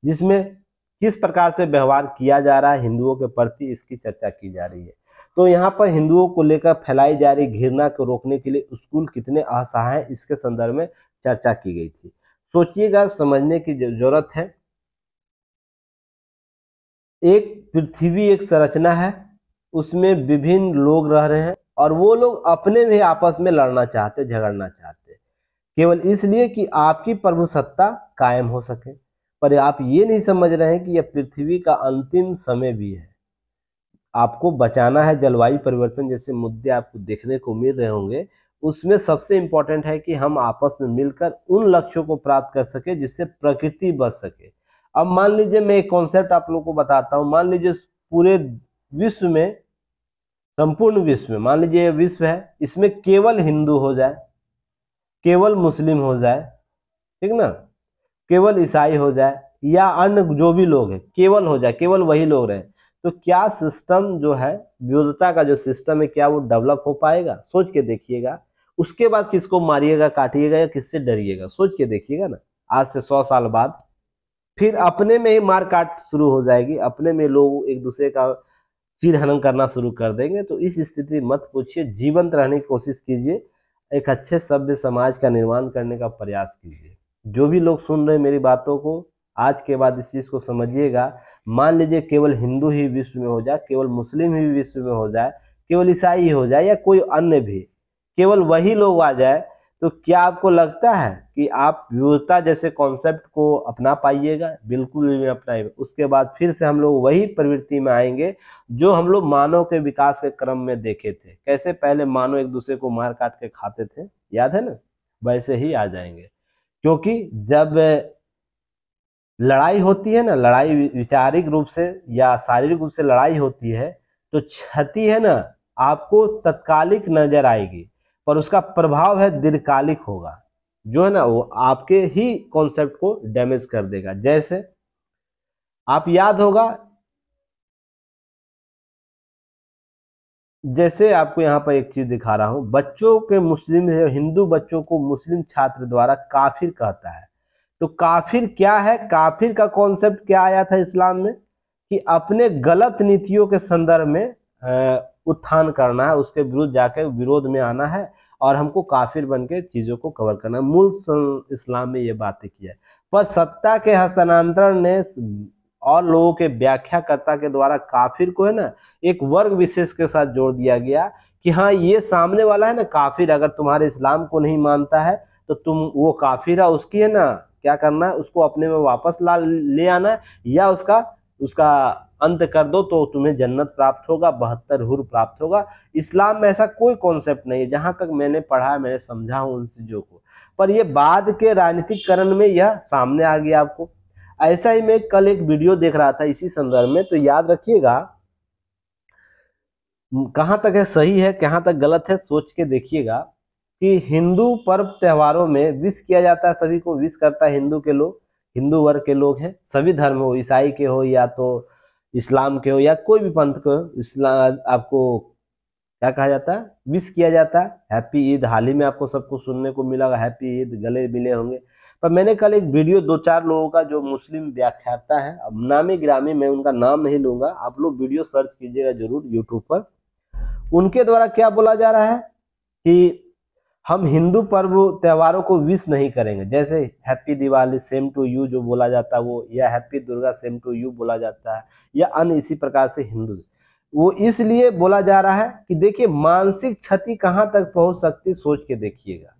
जिसमें किस प्रकार से व्यवहार किया जा रहा है हिंदुओं के प्रति इसकी चर्चा की जा रही है तो यहाँ पर हिंदुओं को लेकर फैलाई जा रही घृणा को रोकने के लिए स्कूल कितने असहाय हैं इसके संदर्भ में चर्चा की गई थी सोचिएगा समझने की जरूरत है एक पृथ्वी एक संरचना है उसमें विभिन्न लोग रह रहे हैं और वो लोग अपने भी आपस में लड़ना चाहते झगड़ना चाहते केवल इसलिए कि आपकी प्रभु सत्ता कायम हो सके पर आप ये नहीं समझ रहे हैं कि यह पृथ्वी का अंतिम समय भी है आपको बचाना है जलवायु परिवर्तन जैसे मुद्दे आपको देखने को मिल रहे होंगे उसमें सबसे इंपॉर्टेंट है कि हम आपस में मिलकर उन लक्ष्यों को प्राप्त कर सके जिससे प्रकृति बच सके अब मान लीजिए मैं एक कॉन्सेप्ट आप लोगों को बताता हूँ मान लीजिए पूरे विश्व में संपूर्ण विश्व में मान लीजिए विश्व है इसमें केवल हिंदू हो जाए केवल मुस्लिम हो जाए ठीक ना केवल ईसाई हो जाए या अन्य जो भी लोग हैं केवल हो जाए केवल वही लोग रहे तो क्या सिस्टम जो है विरोधता का जो सिस्टम है क्या वो डेवलप हो पाएगा सोच के देखिएगा उसके बाद किसको मारिएगा काटिएगा या किससे डरिएगा सोच के देखिएगा ना आज से सौ साल बाद फिर अपने में ही मार काट शुरू हो जाएगी अपने में लोग एक दूसरे का चीर हनन करना शुरू कर देंगे तो इस स्थिति मत पूछिए जीवंत रहने की कोशिश कीजिए एक अच्छे सभ्य समाज का निर्माण करने का प्रयास कीजिए जो भी लोग सुन रहे मेरी बातों को आज के बाद इस चीज़ को समझिएगा मान लीजिए केवल हिंदू ही विश्व में हो जाए केवल मुस्लिम ही विश्व में हो जाए केवल ईसाई हो जाए या कोई अन्य भी केवल वही लोग आ जाए तो क्या आपको लगता है कि आप विविधता जैसे कॉन्सेप्ट को अपना पाइएगा बिल्कुल नहीं अपनाए उसके बाद फिर से हम लोग वही प्रवृत्ति में आएंगे जो हम लोग मानव के विकास के क्रम में देखे थे कैसे पहले मानव एक दूसरे को मार काट के खाते थे याद है ना वैसे ही आ जाएंगे क्योंकि जब लड़ाई होती है ना लड़ाई विचारिक रूप से या शारीरिक रूप से लड़ाई होती है तो क्षति है ना आपको तत्कालिक नजर आएगी पर उसका प्रभाव है दीर्घकालिक होगा जो है ना वो आपके ही कॉन्सेप्ट को डैमेज कर देगा जैसे आप याद होगा जैसे आपको यहाँ पर एक चीज दिखा रहा हूं बच्चों के मुस्लिम हिंदू बच्चों को मुस्लिम छात्र द्वारा काफिर कहता है तो काफिर क्या है काफिर का कॉन्सेप्ट क्या आया था इस्लाम में कि अपने गलत नीतियों के संदर्भ में उत्थान करना है उसके विरुद्ध जाकर विरोध में आना है और हमको काफिर बन के चीज़ों को कवर करना मूल इस्लाम में ये बातें की है पर सत्ता के हस्तांतरण ने और लोगों के व्याख्याकर्ता के द्वारा काफिर को है ना एक वर्ग विशेष के साथ जोड़ दिया गया कि हाँ ये सामने वाला है ना काफिर अगर तुम्हारे इस्लाम को नहीं मानता है तो तुम वो काफिर है उसकी है ना क्या करना है उसको अपने में वापस ला ले आना या उसका उसका अंत कर दो तो तुम्हें जन्नत प्राप्त होगा बहत्तर हुर प्राप्त होगा इस्लाम में ऐसा कोई कॉन्सेप्ट नहीं है जहां तक मैंने पढ़ा है मैंने समझा हूँ उन चीज़ों को पर यह बाद के राजनीतिकरण में यह सामने आ गया आपको ऐसा ही मैं कल एक वीडियो देख रहा था इसी संदर्भ में तो याद रखिएगा कहाँ तक है सही है कहाँ तक गलत है सोच के देखिएगा कि हिंदू पर्व त्योहारों में विश किया जाता है सभी को विश करता है हिंदू के लोग हिंदू वर्ग के लोग हैं सभी धर्म हो ईसाई के हो या तो इस्लाम के हो या कोई भी पंथ के हो इस्लाम आपको क्या कहा जाता है विश किया जाता है हैप्पी ईद हाल ही में आपको सबको सुनने को मिला होगा हैप्पी ईद गले मिले होंगे पर मैंने कल एक वीडियो दो चार लोगों का जो मुस्लिम व्याख्याता है अब नामी ग्रामी मैं उनका नाम नहीं लूंगा आप लोग वीडियो सर्च कीजिएगा जरूर यूट्यूब पर उनके द्वारा क्या बोला जा रहा है कि हम हिंदू पर्व त्योहारों को विश नहीं करेंगे जैसे happy Diwali same to you जो बोला जाता है वो या happy Durga same to you बोला जाता है या अन्य इसी प्रकार से हिंदू वो इसलिए बोला जा रहा है कि देखिए मानसिक क्षति कहां तक पहुंच सकती सोच के देखिएगा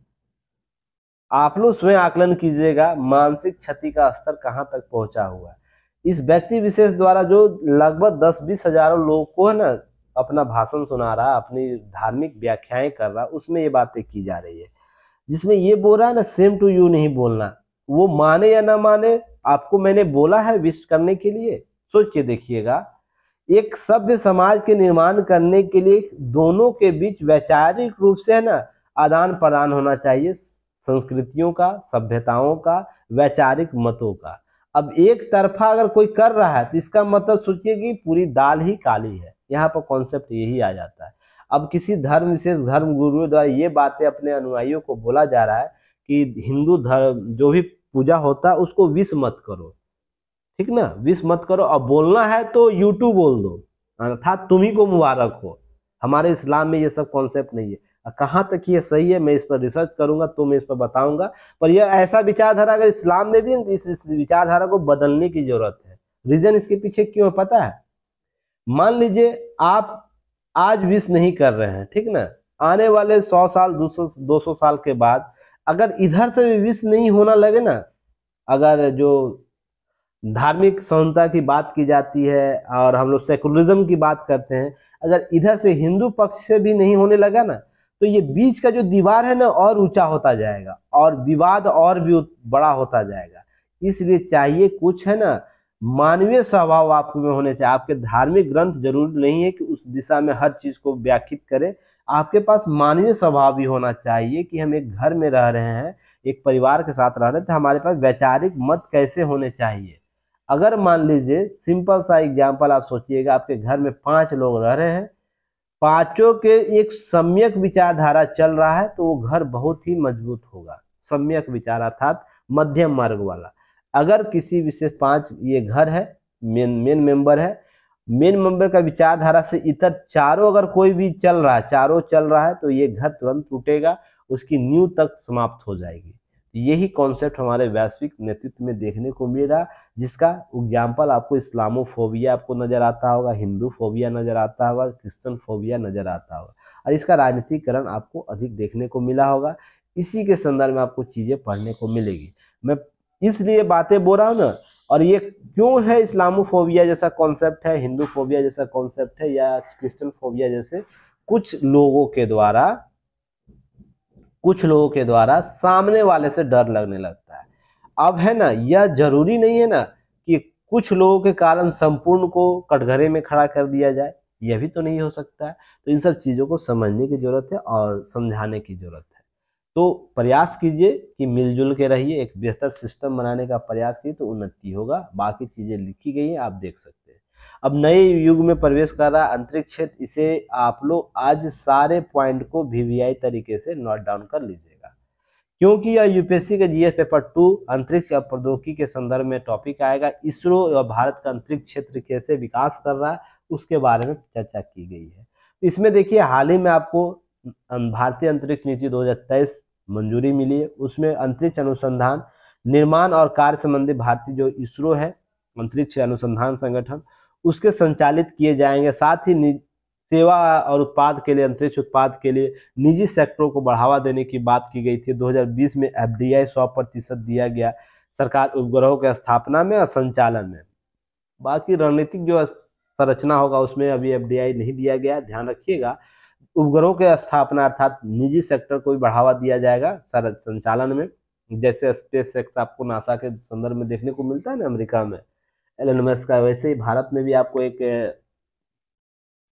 आप लोग स्वयं आकलन कीजिएगा मानसिक क्षति का स्तर कहां तक पहुंचा हुआ है इस व्यक्ति विशेष द्वारा जो लगभग दस बीस हजारों लोगों को है ना अपना भाषण सुना रहा अपनी धार्मिक व्याख्याएं कर रहा उसमें ये बातें की जा रही है जिसमें ये बोल रहा है ना सेम टू यू नहीं बोलना वो माने या ना माने आपको मैंने बोला है विश करने के लिए सोच के देखिएगा एक सभ्य समाज के निर्माण करने के लिए दोनों के बीच वैचारिक रूप से है ना आदान प्रदान होना चाहिए संस्कृतियों का सभ्यताओं का वैचारिक मतों का अब एक तरफा अगर कोई कर रहा है तो इसका मतलब सोचिए कि पूरी दाल ही काली है यहाँ पर कॉन्सेप्ट यही आ जाता है अब किसी धर्म विशेष धर्म गुरुओं द्वारा ये बातें अपने अनुयायियों को बोला जा रहा है कि हिंदू धर्म जो भी पूजा होता है उसको विष मत करो ठीक ना विश मत करो और बोलना है तो यूट्यूब बोल दो अर्थात तुम्ही को मुबारक हो हमारे इस्लाम में ये सब कॉन्सेप्ट नहीं है कहाँ तक ये सही है मैं इस पर रिसर्च करूंगा तो मैं इस पर बताऊंगा पर यह ऐसा विचारधारा अगर इस्लाम में भी इस विचारधारा को बदलने की जरूरत है रीजन इसके पीछे क्यों है पता है मान लीजिए आप आज विश नहीं कर रहे हैं ठीक ना आने वाले सौ साल दो सौ साल के बाद अगर इधर से भी विश नहीं होना लगे ना अगर जो धार्मिक स्वतंत्रता की बात की जाती है और हम लोग सेकुलरिज्म की बात करते हैं अगर इधर से हिंदू पक्ष से भी नहीं होने लगा ना तो ये बीच का जो दीवार है ना और ऊंचा होता जाएगा और विवाद और भी बड़ा होता जाएगा इसलिए चाहिए कुछ है ना मानवीय स्वभाव आपको में होने चाहिए आपके धार्मिक ग्रंथ जरूर नहीं है कि उस दिशा में हर चीज को व्याख्यात करें आपके पास मानवीय स्वभाव भी होना चाहिए कि हम एक घर में रह रहे हैं एक परिवार के साथ रह रहे हैं तो हमारे पास वैचारिक मत कैसे होने चाहिए अगर मान लीजिए सिंपल सा एग्जाम्पल आप सोचिएगा आपके घर में पांच लोग रह रहे हैं पांचों के एक सम्यक विचारधारा चल रहा है तो वो घर बहुत ही मजबूत होगा सम्यक विचार अर्थात मध्यम मार्ग वाला अगर किसी विशेष पांच ये घर है मेन मेन मेंबर है मेन मेंबर का विचारधारा से इतर चारों अगर कोई भी चल रहा है चारों चल रहा है तो ये घर तुरंत टूटेगा उसकी न्यू तक समाप्त हो जाएगी यही कॉन्सेप्ट हमारे वैश्विक नेतृत्व में देखने को मिल रहा जिसका एग्जाम्पल आपको इस्लामोफोबिया आपको नज़र आता होगा हिंदू फोबिया नज़र आता होगा क्रिश्चन फोबिया नज़र आता होगा और इसका राजनीतिकरण आपको अधिक देखने को मिला होगा इसी के संदर्भ में आपको चीज़ें पढ़ने को मिलेगी मैं इसलिए बातें बोल रहा हूँ ना और ये क्यों है इस्लामोफोबिया जैसा कॉन्सेप्ट है हिंदू फोबिया जैसा कॉन्सेप्ट है या क्रिश्चन फोबिया जैसे कुछ लोगों के द्वारा कुछ लोगों के द्वारा सामने वाले से डर लगने लगता है अब है ना यह जरूरी नहीं है ना कि कुछ लोगों के कारण संपूर्ण को कटघरे में खड़ा कर दिया जाए यह भी तो नहीं हो सकता है तो इन सब चीज़ों को समझने की ज़रूरत है और समझाने की ज़रूरत है तो प्रयास कीजिए कि मिलजुल के रहिए एक बेहतर सिस्टम बनाने का प्रयास कीजिए तो उन्नति होगा बाकी चीज़ें लिखी गई हैं आप देख सकते हैं अब नए युग में प्रवेश कर रहा अंतरिक्ष क्षेत्र इसे आप लोग आज सारे पॉइंट को वी तरीके से नोट डाउन कर लीजिए क्योंकि यह यूपीएससी के जीएस पेपर टू अंतरिक्ष और प्रौद्योगिकी के संदर्भ में टॉपिक आएगा इसरो और भारत का अंतरिक्ष क्षेत्र कैसे विकास कर रहा है उसके बारे में चर्चा की गई है इसमें देखिए हाल ही में आपको भारतीय अंतरिक्ष नीति दो मंजूरी मिली है उसमें अंतरिक्ष अनुसंधान निर्माण और कार्य संबंधी भारतीय जो इसरो है अंतरिक्ष अनुसंधान संगठन उसके संचालित किए जाएंगे साथ ही सेवा और उत्पाद के लिए अंतरिक्ष उत्पाद के लिए निजी सेक्टरों को बढ़ावा देने की बात की गई थी 2020 में आई सौ प्रतिशत दिया गया सरकार उपग्रहों के स्थापना में और संचालन में बाकी रणनीतिक जो संरचना होगा उसमें अभी आई नहीं दिया गया ध्यान रखिएगा उपग्रहों के स्थापना अर्थात निजी सेक्टर को भी बढ़ावा दिया जाएगा संचालन में जैसे स्पेस सेक्टर आपको नासा के संदर्भ में देखने को मिलता है ना अमेरिका में एलन मस्क का वैसे ही भारत में भी आपको एक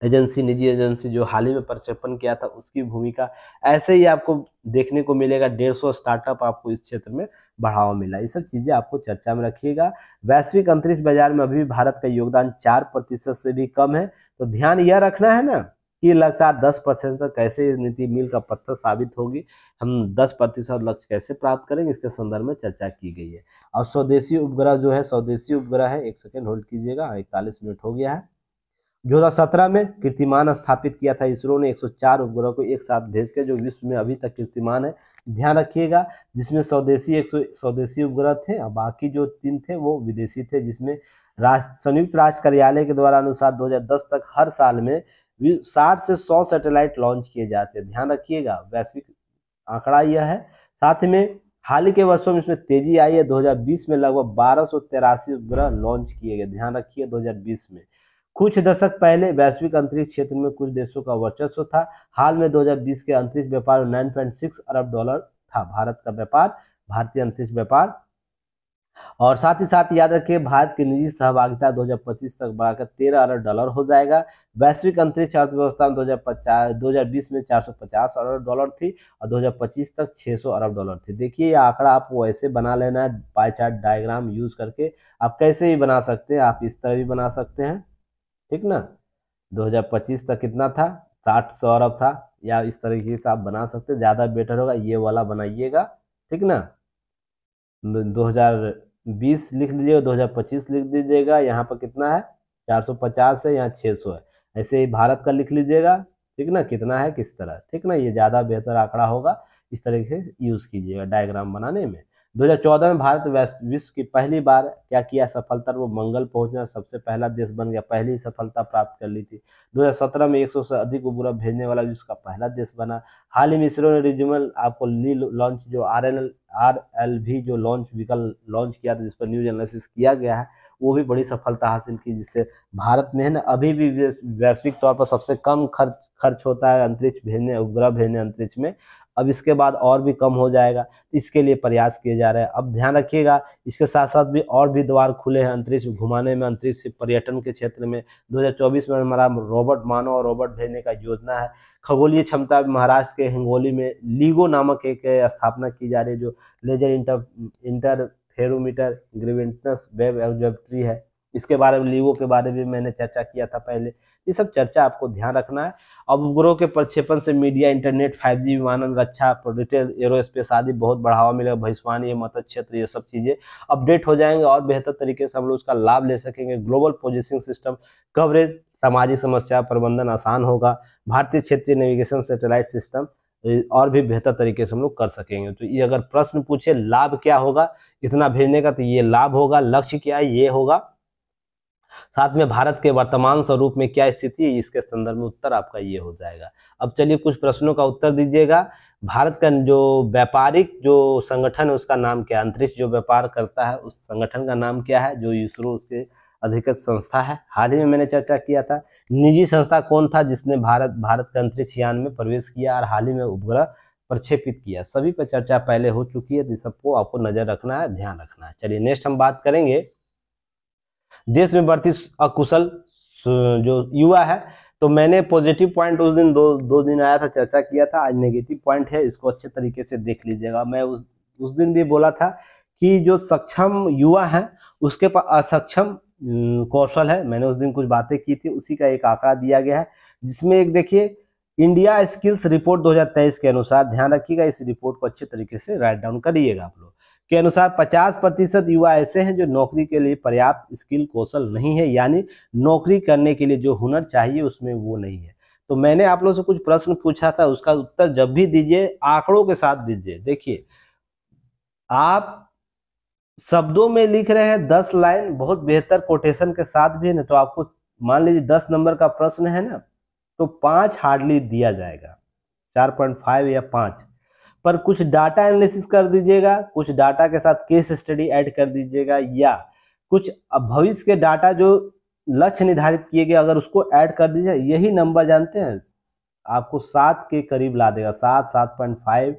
एजेंसी निजी एजेंसी जो हाल ही में प्रक्षेपण किया था उसकी भूमिका ऐसे ही आपको देखने को मिलेगा डेढ़ सौ स्टार्टअप आपको इस क्षेत्र में बढ़ावा मिला ये सब चीज़ें आपको चर्चा में रखिएगा वैश्विक अंतरिक्ष बाजार में अभी भारत का योगदान चार प्रतिशत से भी कम है तो ध्यान यह रखना है ना कि लगातार दस परसेंट तक कैसे नीति मिल का पत्थर साबित होगी हम दस प्रतिशत लक्ष्य कैसे प्राप्त करेंगे इसके संदर्भ में चर्चा की गई है और स्वदेशी उपग्रह जो है स्वदेशी उपग्रह है एक सेकेंड होल्ड कीजिएगा इकतालीस मिनट हो गया है सत्रह में कीर्तिमान स्थापित किया था इसरो ने 104 उपग्रह को एक साथ भेज के जो विश्व में अभी तक कीर्तिमान है ध्यान रखिएगा जिसमें स्वदेशी एक स्वदेशी उपग्रह थे और बाकी जो तीन थे वो विदेशी थे जिसमें राष्ट्र संयुक्त राष्ट्र कार्यालय के द्वारा अनुसार 2010 तक हर साल में सात से सौ सैटेलाइट लॉन्च किए जाते हैं ध्यान रखिएगा वैश्विक आंकड़ा यह है साथ में हाल ही के वर्षों में इसमें तेजी आई है 2020 में लगभग बारह सौ तेरासी उपग्रह लॉन्च किए गए ध्यान रखिए 2020 में कुछ दशक पहले वैश्विक अंतरिक्ष क्षेत्र में कुछ देशों का वर्चस्व था हाल में 2020 के अंतरिक्ष व्यापार में 9.6 अरब डॉलर था भारत का व्यापार भारतीय अंतरिक्ष व्यापार और साथ ही साथ याद रखिए भारत की निजी सहभागिता 2025 तक बढ़ाकर 13 अरब डॉलर हो जाएगा वैश्विक अंतरिक्ष अर्थव्यवस्था में 2050 2020 में 450 अरब डॉलर थी और 2025 तक 600 अरब डॉलर थी देखिए ये आंकड़ा आपको ऐसे बना लेना है बाई चार्ट डायग्राम यूज करके आप कैसे भी बना सकते हैं आप इस तरह भी बना सकते हैं ठीक ना 2025 तक कितना था साठ सौ अरब था या इस तरीके से आप बना सकते ज़्यादा बेटर होगा ये वाला बनाइएगा ठीक ना 2020 लिख लीजिएगा 2025 लिख दीजिएगा यहाँ पर कितना है 450 है यहाँ 600 है ऐसे ही भारत का लिख लीजिएगा ठीक ना कितना है किस तरह ठीक ना ये ज़्यादा बेहतर आंकड़ा होगा इस तरीके से यूज़ कीजिएगा डायग्राम बनाने में 2014 में भारत विश्व की पहली बार क्या किया सफलता वो मंगल पहुंचना सबसे पहला देश बन गया पहली सफलता प्राप्त कर ली थी 2017 में 100 से अधिक उपग्रह भेजने वाला विश्व का पहला देश बना हाल ही में इसरो ने रिज्यूमल आपको ली लॉन्च जो आर एल आर एल भी जो लॉन्च विकल्प लॉन्च किया था जिस पर न्यूज एनालिसिस किया गया है वो भी बड़ी सफलता हासिल की जिससे भारत में है ना अभी भी वैश्विक तौर पर सबसे कम खर्च खर्च होता है अंतरिक्ष भेजने उपग्रह भेजने अंतरिक्ष में अब इसके बाद और भी कम हो जाएगा तो इसके लिए प्रयास किए जा रहे हैं अब ध्यान रखिएगा इसके साथ साथ भी और भी द्वार खुले हैं अंतरिक्ष घुमाने में अंतरिक्ष पर्यटन के क्षेत्र में 2024 में हमारा रोबोट मानव और रोबोट भेजने का योजना है खगोलीय क्षमता महाराष्ट्र के हिंगोली में लीगो नामक एक स्थापना की जा रही है जो laser inter interferometer gravitational wave observatory है इसके बारे में लीगो के बारे में मैंने चर्चा किया था पहले ये सब चर्चा आपको ध्यान रखना है उपग्रह के प्रक्षेपण से मीडिया इंटरनेट फाइव जी विमानन रक्षा रिटेल एरोस्पेस आदि बहुत बढ़ावा मिलेगा भविष्यवाणी मत क्षेत्र ये सब चीज़ें अपडेट हो जाएंगे और बेहतर तरीके से हम लोग उसका लाभ ले सकेंगे ग्लोबल पोजिशनिंग सिस्टम कवरेज सामाजिक समस्या प्रबंधन आसान होगा भारतीय क्षेत्रीय नेविगेशन सेटेलाइट सिस्टम और भी बेहतर तरीके से हम लोग कर सकेंगे तो ये अगर प्रश्न पूछे लाभ क्या होगा इतना भेजने का तो ये लाभ होगा लक्ष्य क्या है ये होगा साथ में भारत के वर्तमान स्वरूप में क्या स्थिति है इसके संदर्भ में उत्तर आपका ये हो जाएगा अब चलिए कुछ प्रश्नों का उत्तर दीजिएगा भारत का जो व्यापारिक जो संगठन है उसका नाम क्या है अंतरिक्ष जो व्यापार करता है उस संगठन का नाम क्या है जो इसरो उसके अधिकृत संस्था है हाल ही में मैंने चर्चा किया था निजी संस्था कौन था जिसने भारत भारत के अंतरिक्ष यान में प्रवेश किया और हाल ही में उपग्रह प्रक्षेपित किया सभी पर चर्चा पहले हो चुकी है तो सबको आपको नजर रखना है ध्यान रखना है चलिए नेक्स्ट हम बात करेंगे देश में बढ़ती अकुशल जो युवा है तो मैंने पॉजिटिव पॉइंट उस दिन दो दो दिन आया था चर्चा किया था आज नेगेटिव पॉइंट है इसको अच्छे तरीके से देख लीजिएगा मैं उस उस दिन भी बोला था कि जो सक्षम युवा है उसके पास असक्षम कौशल है मैंने उस दिन कुछ बातें की थी उसी का एक आंकड़ा दिया गया है जिसमें एक देखिए इंडिया स्किल्स रिपोर्ट 2023 के अनुसार ध्यान रखिएगा इस रिपोर्ट को अच्छे तरीके से राइट डाउन करिएगा आप लोग के अनुसार 50 प्रतिशत युवा ऐसे हैं जो नौकरी के लिए पर्याप्त स्किल कौशल नहीं है यानी नौकरी करने के लिए जो हुनर चाहिए उसमें वो नहीं है तो मैंने आप लोगों से कुछ प्रश्न पूछा था उसका उत्तर जब भी दीजिए आंकड़ों के साथ दीजिए देखिए आप शब्दों में लिख रहे हैं दस लाइन बहुत बेहतर कोटेशन के साथ भी है ना तो आपको मान लीजिए दस नंबर का प्रश्न है ना तो पांच हार्डली दिया जाएगा चार पॉइंट फाइव या पांच पर कुछ डाटा एनालिसिस कर दीजिएगा कुछ डाटा के साथ केस स्टडी ऐड कर दीजिएगा या कुछ भविष्य के डाटा जो लक्ष्य निर्धारित किए गए अगर उसको ऐड कर दीजिए यही नंबर जानते हैं आपको सात के करीब ला देगा सात सात पॉइंट फाइव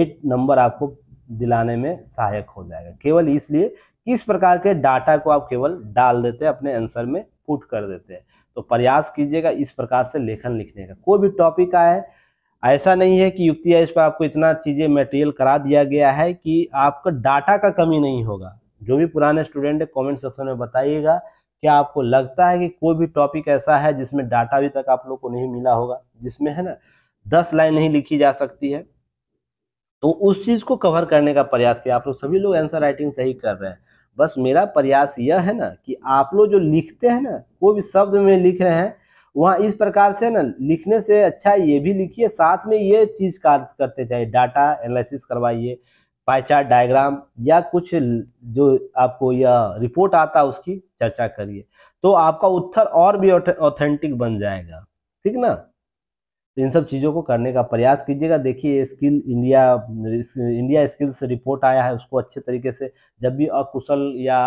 एट नंबर आपको दिलाने में सहायक हो जाएगा केवल इसलिए किस प्रकार के डाटा को आप केवल डाल देते हैं अपने आंसर में पुट कर देते हैं तो प्रयास कीजिएगा इस प्रकार से लेखन लिखने का कोई भी टॉपिक आए ऐसा नहीं है कि युक्ति आयुष पर आपको इतना चीज़ें मटेरियल करा दिया गया है कि आपका डाटा का कमी नहीं होगा जो भी पुराने स्टूडेंट है कॉमेंट सेक्शन में बताइएगा क्या आपको लगता है कि कोई भी टॉपिक ऐसा है जिसमें डाटा अभी तक आप लोग को नहीं मिला होगा जिसमें है ना दस लाइन नहीं लिखी जा सकती है तो उस चीज़ को कवर करने का प्रयास किया आप लोग सभी लोग आंसर राइटिंग सही कर रहे हैं बस मेरा प्रयास यह है ना कि आप लोग जो लिखते हैं ना कोई भी शब्द में लिख रहे हैं वहाँ इस प्रकार से ना लिखने से अच्छा ये भी लिखिए साथ में ये चीज कार्य करते जाए डाटा एनालिसिस करवाइए पाईचार्ट डायग्राम या कुछ जो आपको यह रिपोर्ट आता है उसकी चर्चा करिए तो आपका उत्तर और भी ऑथेंटिक बन जाएगा ठीक ना तो इन सब चीज़ों को करने का प्रयास कीजिएगा देखिए skill India India skills report आया है उसको अच्छे तरीके से जब भी अकुशल या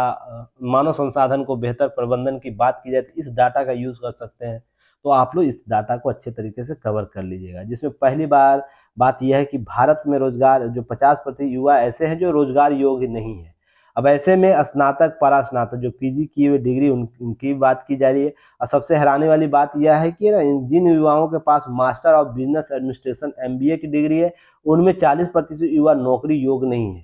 मानव संसाधन को बेहतर प्रबंधन की बात की जाए तो इस डाटा का यूज़ कर सकते हैं तो आप लोग इस डाटा को अच्छे तरीके से कवर कर लीजिएगा जिसमें पहली बार बात यह है कि भारत में रोजगार जो पचास प्रतिशत युवा ऐसे हैं जो रोजगार योग्य नहीं है अब ऐसे में स्नातक परास्नातक जो पीजी की हुई डिग्री उन, उनकी बात की जा रही है और सबसे हैरानी वाली बात यह है कि ना जिन युवाओं के पास मास्टर ऑफ बिजनेस एडमिनिस्ट्रेशन ए की डिग्री है उनमें चालीस प्रतिशत युवा नौकरी योग्य नहीं है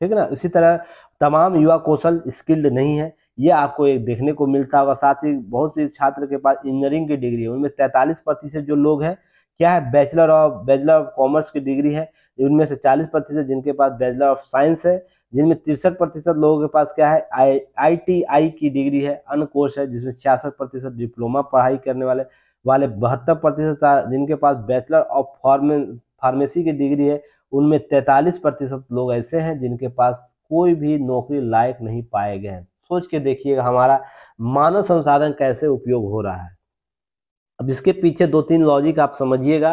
ठीक है ना इसी तरह तमाम युवा कौशल स्किल्ड नहीं है ये आपको एक देखने को मिलता होगा साथ ही बहुत से छात्र के पास इंजीनियरिंग की डिग्री है उनमें तैंतालीस प्रतिशत जो लोग हैं क्या है bachelor of bachelor of commerce की डिग्री है उनमें से चालीस प्रतिशत जिनके पास बैचलर ऑफ साइंस है जिनमें तिरसठ प्रतिशत लोगों के पास क्या है आई आई टी आई की डिग्री है अन्य कोर्स है जिसमें छियासठ प्रतिशत डिप्लोमा पढ़ाई करने वाले वाले बहत्तर प्रतिशत जिनके पास बैचलर ऑफ फार्मे फार्मेसी की डिग्री है उनमें तैंतालीस प्रतिशत लोग ऐसे हैं जिनके पास कोई भी नौकरी लायक नहीं पाए गए हैं सोच के देखिएगा हमारा मानव संसाधन कैसे उपयोग हो रहा है अब इसके पीछे दो तीन लॉजिक आप समझिएगा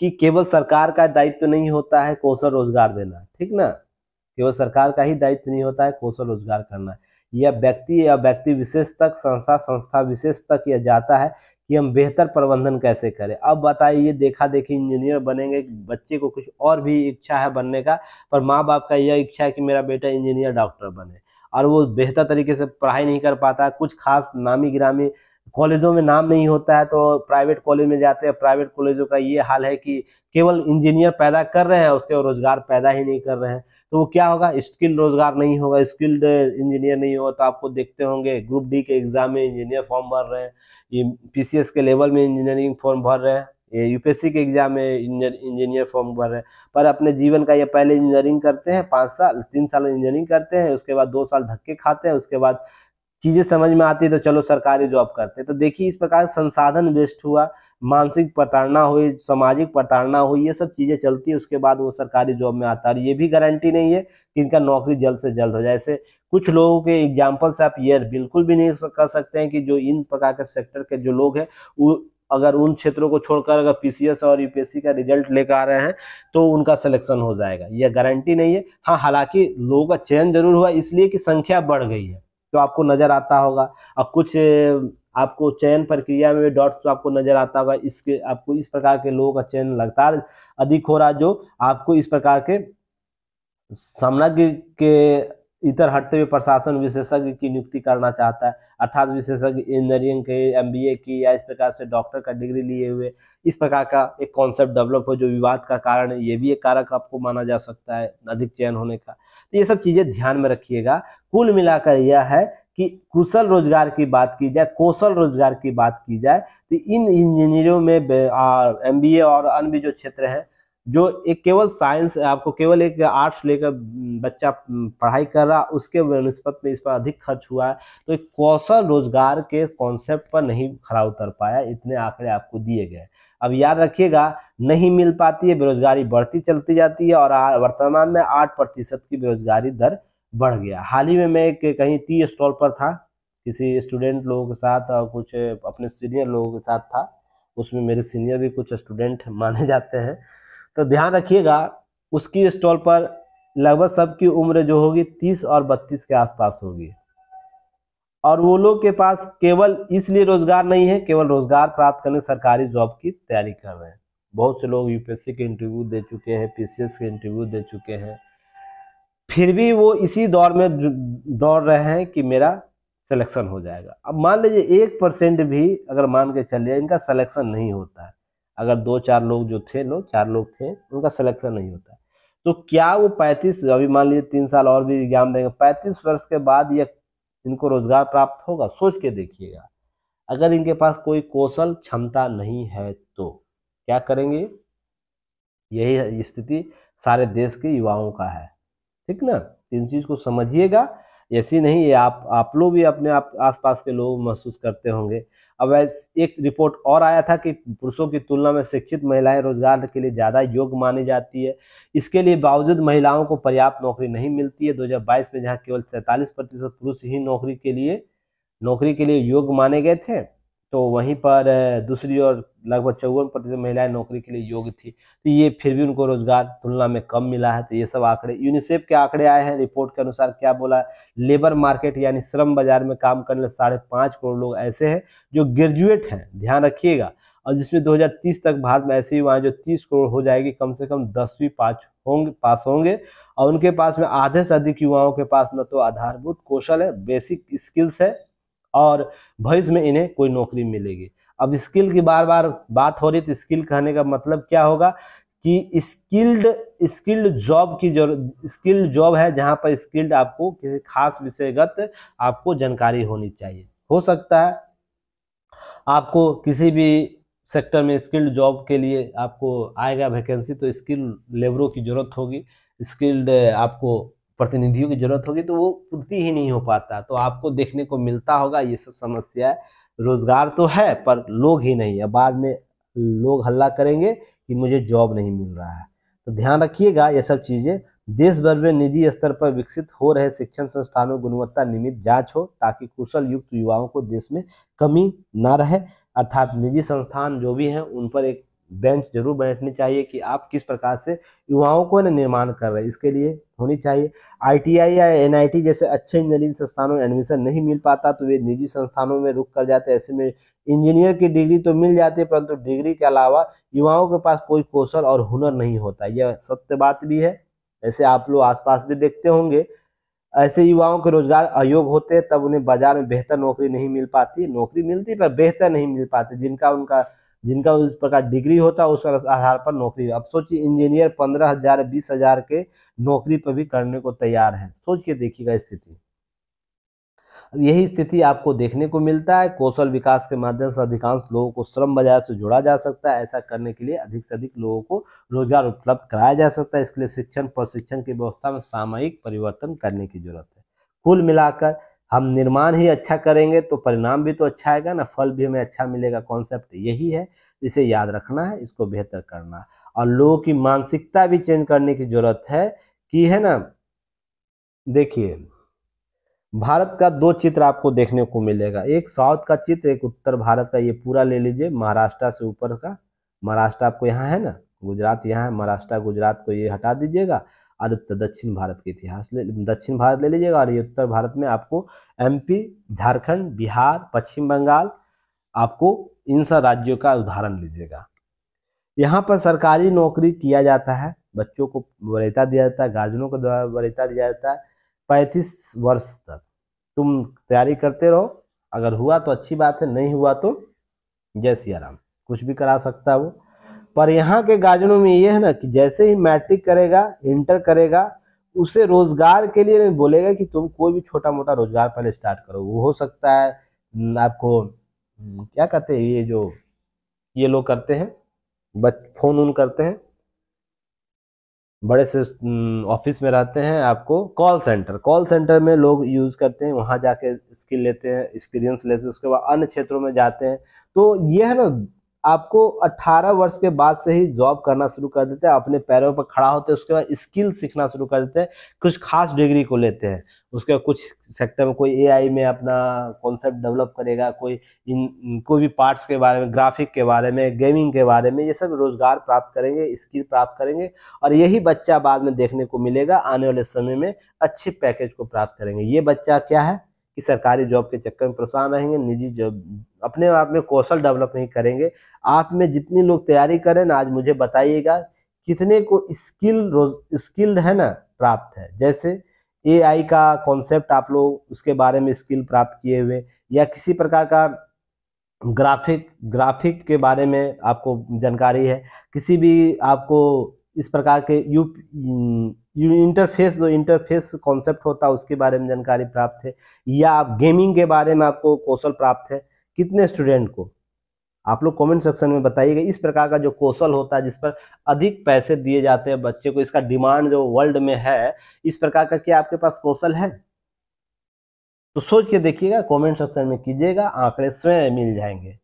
कि केवल सरकार का दायित्व तो नहीं होता है कौशल रोजगार देना ठीक ना केवल सरकार का ही दायित्व तो नहीं होता है कौशल रोजगार करना या व्यक्ति या व्यक्ति विशेष तक संस्था संस्था विशेष तक यह जाता है कि हम बेहतर प्रबंधन कैसे करें अब बताइए देखा देखी इंजीनियर बनेंगे बच्चे को कुछ और भी इच्छा है बनने का पर माँ बाप का यह इच्छा है कि मेरा बेटा इंजीनियर डॉक्टर बने और वो बेहतर तरीके से पढ़ाई नहीं कर पाता कुछ खास नामी गिरामी कॉलेजों में नाम नहीं होता है तो प्राइवेट कॉलेज में जाते हैं प्राइवेट कॉलेजों का ये हाल है कि केवल इंजीनियर पैदा कर रहे हैं उसके रोजगार पैदा ही नहीं कर रहे हैं तो वो क्या होगा स्किल्ड रोजगार नहीं होगा स्किल्ड इंजीनियर नहीं होगा तो आपको देखते होंगे ग्रुप डी के एग्जाम में इंजीनियर फॉर्म भर रहे हैं ये पीसीएस के लेवल में इंजीनियरिंग फॉर्म भर रहे हैं ये यूपीएससी के एग्जाम है इंजीनियर फॉर्म भर रहे पर अपने जीवन का ये पहले इंजीनियरिंग करते हैं पाँच साल तीन साल इंजीनियरिंग करते हैं उसके बाद दो साल धक्के खाते हैं उसके बाद चीज़ें समझ में आती है तो चलो सरकारी जॉब करते हैं तो देखिए इस प्रकार संसाधन वेस्ट हुआ मानसिक प्रताड़ना हुई सामाजिक प्रताड़ना हुई ये सब चीज़ें चलती है उसके बाद वो सरकारी जॉब में आता है और ये भी गारंटी नहीं है कि इनका नौकरी जल्द से जल्द हो जाए ऐसे कुछ लोगों के एग्जाम्पल से आप ये बिल्कुल भी नहीं कर सकते हैं कि जो इन प्रकार के सेक्टर के जो लोग हैं वो अगर उन क्षेत्रों को छोड़कर अगर पीसीएस और यूपीएससी का रिजल्ट लेकर आ रहे हैं तो उनका सिलेक्शन हो जाएगा यह गारंटी नहीं है हाँ हालांकि लोगों का चयन जरूर हुआ इसलिए कि संख्या बढ़ गई है तो आपको नजर आता होगा और कुछ आपको चयन प्रक्रिया में डॉट्स तो आपको नजर आता होगा इसके आपको इस प्रकार के लोगों का चयन लगातार अधिक हो रहा जो आपको इस प्रकार के सामना के इतर हटते हुए प्रशासन विशेषज्ञ की नियुक्ति करना चाहता है अर्थात विशेषज्ञ इंजीनियरिंग के एम की या इस प्रकार से डॉक्टर का डिग्री लिए हुए इस प्रकार का एक कॉन्सेप्ट डेवलप हो जो विवाद का कारण है ये भी एक कारक आपको माना जा सकता है अधिक चयन होने का तो ये सब चीज़ें ध्यान में रखिएगा कुल मिलाकर यह है कि कुशल रोजगार की बात की जाए कौशल रोजगार की बात की जाए तो इन इंजीनियरों में एम बी ए और अन्य जो क्षेत्र हैं जो एक केवल साइंस आपको केवल एक आर्ट्स लेकर बच्चा पढ़ाई कर रहा उसके बनस्पत में इस पर अधिक खर्च हुआ है तो एक कौशल रोजगार के कॉन्सेप्ट पर नहीं खड़ा उतर पाया इतने आंकड़े आपको दिए गए अब याद रखिएगा नहीं मिल पाती है बेरोजगारी बढ़ती चलती जाती है और वर्तमान में आठ प्रतिशत की बेरोजगारी दर बढ़ गया हाल ही में मैं एक कहीं टी स्टॉल पर था किसी स्टूडेंट लोगों के साथ और कुछ अपने सीनियर लोगों के साथ था उसमें मेरे सीनियर भी कुछ स्टूडेंट माने जाते हैं तो ध्यान रखिएगा उसकी स्टॉल पर लगभग सबकी उम्र जो होगी तीस और बत्तीस के आसपास होगी और वो लोग के पास केवल इसलिए रोजगार नहीं है केवल रोजगार प्राप्त करने सरकारी जॉब की तैयारी कर रहे हैं बहुत से लोग यूपीएससी के इंटरव्यू दे चुके हैं पीसीएस के इंटरव्यू दे चुके हैं फिर भी वो इसी दौर में दौड़ रहे हैं कि मेरा सिलेक्शन हो जाएगा अब मान लीजिए एक परसेंट भी अगर मान के चलिए इनका सिलेक्शन नहीं होता है अगर दो चार लोग जो थे लोग चार लोग थे उनका सिलेक्शन नहीं होता तो क्या वो पैंतीस अभी मान लीजिए तीन साल और भी एग्जाम देंगे पैंतीस वर्ष के बाद ये इनको रोजगार प्राप्त होगा सोच के देखिएगा अगर इनके पास कोई कौशल क्षमता नहीं है तो क्या करेंगे यही स्थिति सारे देश के युवाओं का है ठीक ना इन चीज को समझिएगा ऐसी नहीं ये आप आप लोग भी अपने आप आसपास के लोग महसूस करते होंगे अब एक रिपोर्ट और आया था कि पुरुषों की तुलना में शिक्षित महिलाएं रोजगार के लिए ज़्यादा योग्य मानी जाती है इसके लिए बावजूद महिलाओं को पर्याप्त नौकरी नहीं मिलती है 2022 में जहाँ केवल सैंतालीस प्रतिशत पुरुष ही नौकरी के लिए नौकरी के लिए योग्य माने गए थे तो वहीं पर दूसरी ओर लगभग चौवन प्रतिशत महिलाएं नौकरी के लिए योग्य थी तो ये फिर भी उनको रोजगार तुलना में कम मिला है तो ये सब आंकड़े यूनिसेफ के आंकड़े आए हैं रिपोर्ट के अनुसार क्या बोला है लेबर मार्केट यानी श्रम बाजार में काम करने साढ़े पाँच करोड़ लोग ऐसे हैं जो ग्रेजुएट हैं ध्यान रखिएगा और जिसमें दो तक भारत में ऐसे ही वहाँ जो तीस करोड़ हो जाएगी कम से कम दसवीं पास होंगे पास होंगे और उनके पास में आधे से अधिक युवाओं के पास न तो आधारभूत कौशल है बेसिक स्किल्स है और भविष्य में इन्हें कोई नौकरी मिलेगी अब स्किल की बार बार बात हो रही तो स्किल कहने का मतलब क्या होगा कि स्किल्ड स्किल्ड जॉब की जरूरत स्किल्ड जॉब है जहाँ पर स्किल्ड आपको किसी खास विषयगत आपको जानकारी होनी चाहिए हो सकता है आपको किसी भी सेक्टर में स्किल्ड जॉब के लिए आपको आएगा वैकेंसी तो स्किल लेबरों की जरूरत होगी स्किल्ड आपको प्रतिनिधियों की जरूरत होगी तो वो पूर्ति ही नहीं हो पाता तो आपको देखने को मिलता होगा ये सब समस्या रोजगार तो है पर लोग ही नहीं है बाद में लोग हल्ला करेंगे कि मुझे जॉब नहीं मिल रहा है तो ध्यान रखिएगा ये सब चीज़ें देश भर में निजी स्तर पर विकसित हो रहे शिक्षण संस्थानों गुणवत्ता निमित्त जांच हो ताकि कुशल युक्त युवाओं को देश में कमी ना रहे अर्थात निजी संस्थान जो भी हैं उन पर एक बेंच जरूर बैठनी चाहिए कि आप किस प्रकार से युवाओं को निर्माण कर रहे हैं इसके लिए होनी चाहिए आईटीआई या एनआईटी जैसे अच्छे इंजीनियरिंग संस्थानों में एडमिशन नहीं मिल पाता तो वे निजी संस्थानों में रुक कर जाते ऐसे में इंजीनियर की डिग्री तो मिल जाती है परंतु डिग्री के अलावा युवाओं के पास कोई कौशल और हुनर नहीं होता यह सत्य बात भी है ऐसे आप लोग आस भी देखते होंगे ऐसे युवाओं के रोजगार अयोग होते हैं तब उन्हें बाजार में बेहतर नौकरी नहीं मिल पाती नौकरी मिलती पर बेहतर नहीं मिल पाती जिनका उनका जिनका उस प्रकार डिग्री होता है आधार पर नौकरी अब सोचिए इंजीनियर पंद्रह हजार बीस हजार के नौकरी पर भी करने को तैयार है सोच के देखिएगा स्थिति यही स्थिति आपको देखने को मिलता है कौशल विकास के माध्यम से अधिकांश लोगों को श्रम बाजार से जोड़ा जा सकता है ऐसा करने के लिए अधिक से अधिक लोगों को रोजगार उपलब्ध कराया जा सकता है इसके लिए शिक्षण प्रशिक्षण की व्यवस्था में सामयिक परिवर्तन करने की जरूरत है कुल मिलाकर हम निर्माण ही अच्छा करेंगे तो परिणाम भी तो अच्छा आएगा ना फल भी हमें अच्छा मिलेगा कॉन्सेप्ट यही है इसे याद रखना है इसको बेहतर करना और लोगों की मानसिकता भी चेंज करने की जरूरत है कि है ना देखिए भारत का दो चित्र आपको देखने को मिलेगा एक साउथ का चित्र एक उत्तर भारत का ये पूरा ले लीजिए महाराष्ट्र से ऊपर का महाराष्ट्र आपको यहाँ है ना गुजरात यहाँ है महाराष्ट्र गुजरात को ये हटा दीजिएगा और उत्तर दक्षिण भारत के इतिहास ले दक्षिण भारत ले लीजिएगा और ये उत्तर भारत में आपको एमपी झारखंड बिहार पश्चिम बंगाल आपको इन सब राज्यों का उदाहरण लीजिएगा यहाँ पर सरकारी नौकरी किया जाता है बच्चों को वरीयता दिया जाता है गार्जियनों को द्वारा वरीयता दिया जाता है पैंतीस वर्ष तक तुम तैयारी करते रहो अगर हुआ तो अच्छी बात है नहीं हुआ तो जय सिया कुछ भी करा सकता है वो पर यहाँ के गार्जियनों में ये है ना कि जैसे ही मैट्रिक करेगा इंटर करेगा उसे रोजगार के लिए नहीं बोलेगा कि तुम कोई भी छोटा मोटा रोजगार पहले स्टार्ट करो वो हो सकता है आपको क्या कहते हैं ये जो ये लोग करते हैं बच फोन उन करते हैं बड़े से ऑफिस में रहते हैं आपको कॉल सेंटर कॉल सेंटर में लोग यूज़ करते हैं वहाँ जाके स्किल लेते हैं एक्सपीरियंस लेते हैं उसके बाद अन्य क्षेत्रों में जाते हैं तो ये है ना आपको 18 वर्ष के बाद से ही जॉब करना शुरू कर देते हैं अपने पैरों पर खड़ा होते हैं उसके बाद स्किल सीखना शुरू कर देते हैं कुछ खास डिग्री को लेते हैं उसके बाद कुछ सेक्टर में कोई एआई में अपना कॉन्सेप्ट डेवलप करेगा कोई इन कोई भी पार्ट्स के बारे में ग्राफिक के बारे में गेमिंग के बारे में ये सब रोजगार प्राप्त करेंगे स्किल प्राप्त करेंगे और यही बच्चा बाद में देखने को मिलेगा आने वाले समय में अच्छे पैकेज को प्राप्त करेंगे ये बच्चा क्या है कि सरकारी जॉब के चक्कर में परेशान रहेंगे निजी जॉब अपने आप में कौशल डेवलप नहीं करेंगे आप में जितने लोग तैयारी करें ना आज मुझे बताइएगा कितने को स्किल रोज स्किल्ड है ना प्राप्त है जैसे एआई का कॉन्सेप्ट आप लोग उसके बारे में स्किल प्राप्त किए हुए या किसी प्रकार का ग्राफिक ग्राफिक के बारे में आपको जानकारी है किसी भी आपको इस प्रकार के यू इंटरफेस जो इंटरफेस कॉन्सेप्ट होता है उसके बारे में जानकारी प्राप्त है या आप गेमिंग के बारे में आपको कौशल प्राप्त है कितने स्टूडेंट को आप लोग कमेंट सेक्शन में बताइएगा इस प्रकार का जो कौशल होता है जिस पर अधिक पैसे दिए जाते हैं बच्चे को इसका डिमांड जो वर्ल्ड में है इस प्रकार का क्या आपके पास कौशल है तो सोच के देखिएगा कमेंट सेक्शन में कीजिएगा आंकड़े स्वयं मिल जाएंगे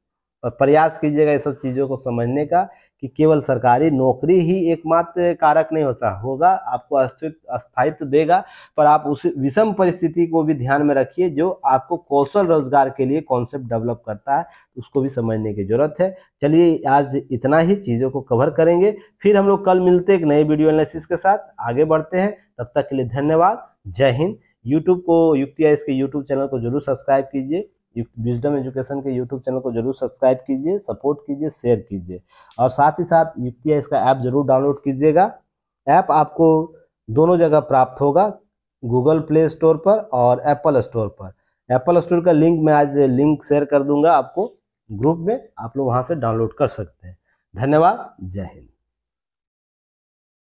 और प्रयास कीजिएगा ये सब चीज़ों को समझने का कि केवल सरकारी नौकरी ही एकमात्र कारक नहीं होता होगा आपको अस्तित्व अस्थायित्व देगा पर आप उस विषम परिस्थिति को भी ध्यान में रखिए जो आपको कौशल रोजगार के लिए कॉन्सेप्ट डेवलप करता है उसको भी समझने की जरूरत है चलिए आज इतना ही चीज़ों को कवर करेंगे फिर हम लोग कल मिलते एक नए वीडियो एनालिसिस के साथ आगे बढ़ते हैं तब तक के लिए धन्यवाद जय हिंद यूट्यूब को युक्ति के यूट्यूब चैनल को जरूर सब्सक्राइब कीजिए विजडम एजुकेशन के यूट्यूब चैनल को जरूर सब्सक्राइब कीजिए सपोर्ट कीजिए शेयर कीजिए और साथ ही साथ युक्तिया इसका ऐप जरूर डाउनलोड कीजिएगा ऐप आपको दोनों जगह प्राप्त होगा गूगल प्ले स्टोर पर और एप्पल स्टोर पर एप्पल स्टोर का लिंक मैं आज लिंक शेयर कर दूंगा आपको ग्रुप में आप लोग वहाँ से डाउनलोड कर सकते हैं धन्यवाद जय हिंद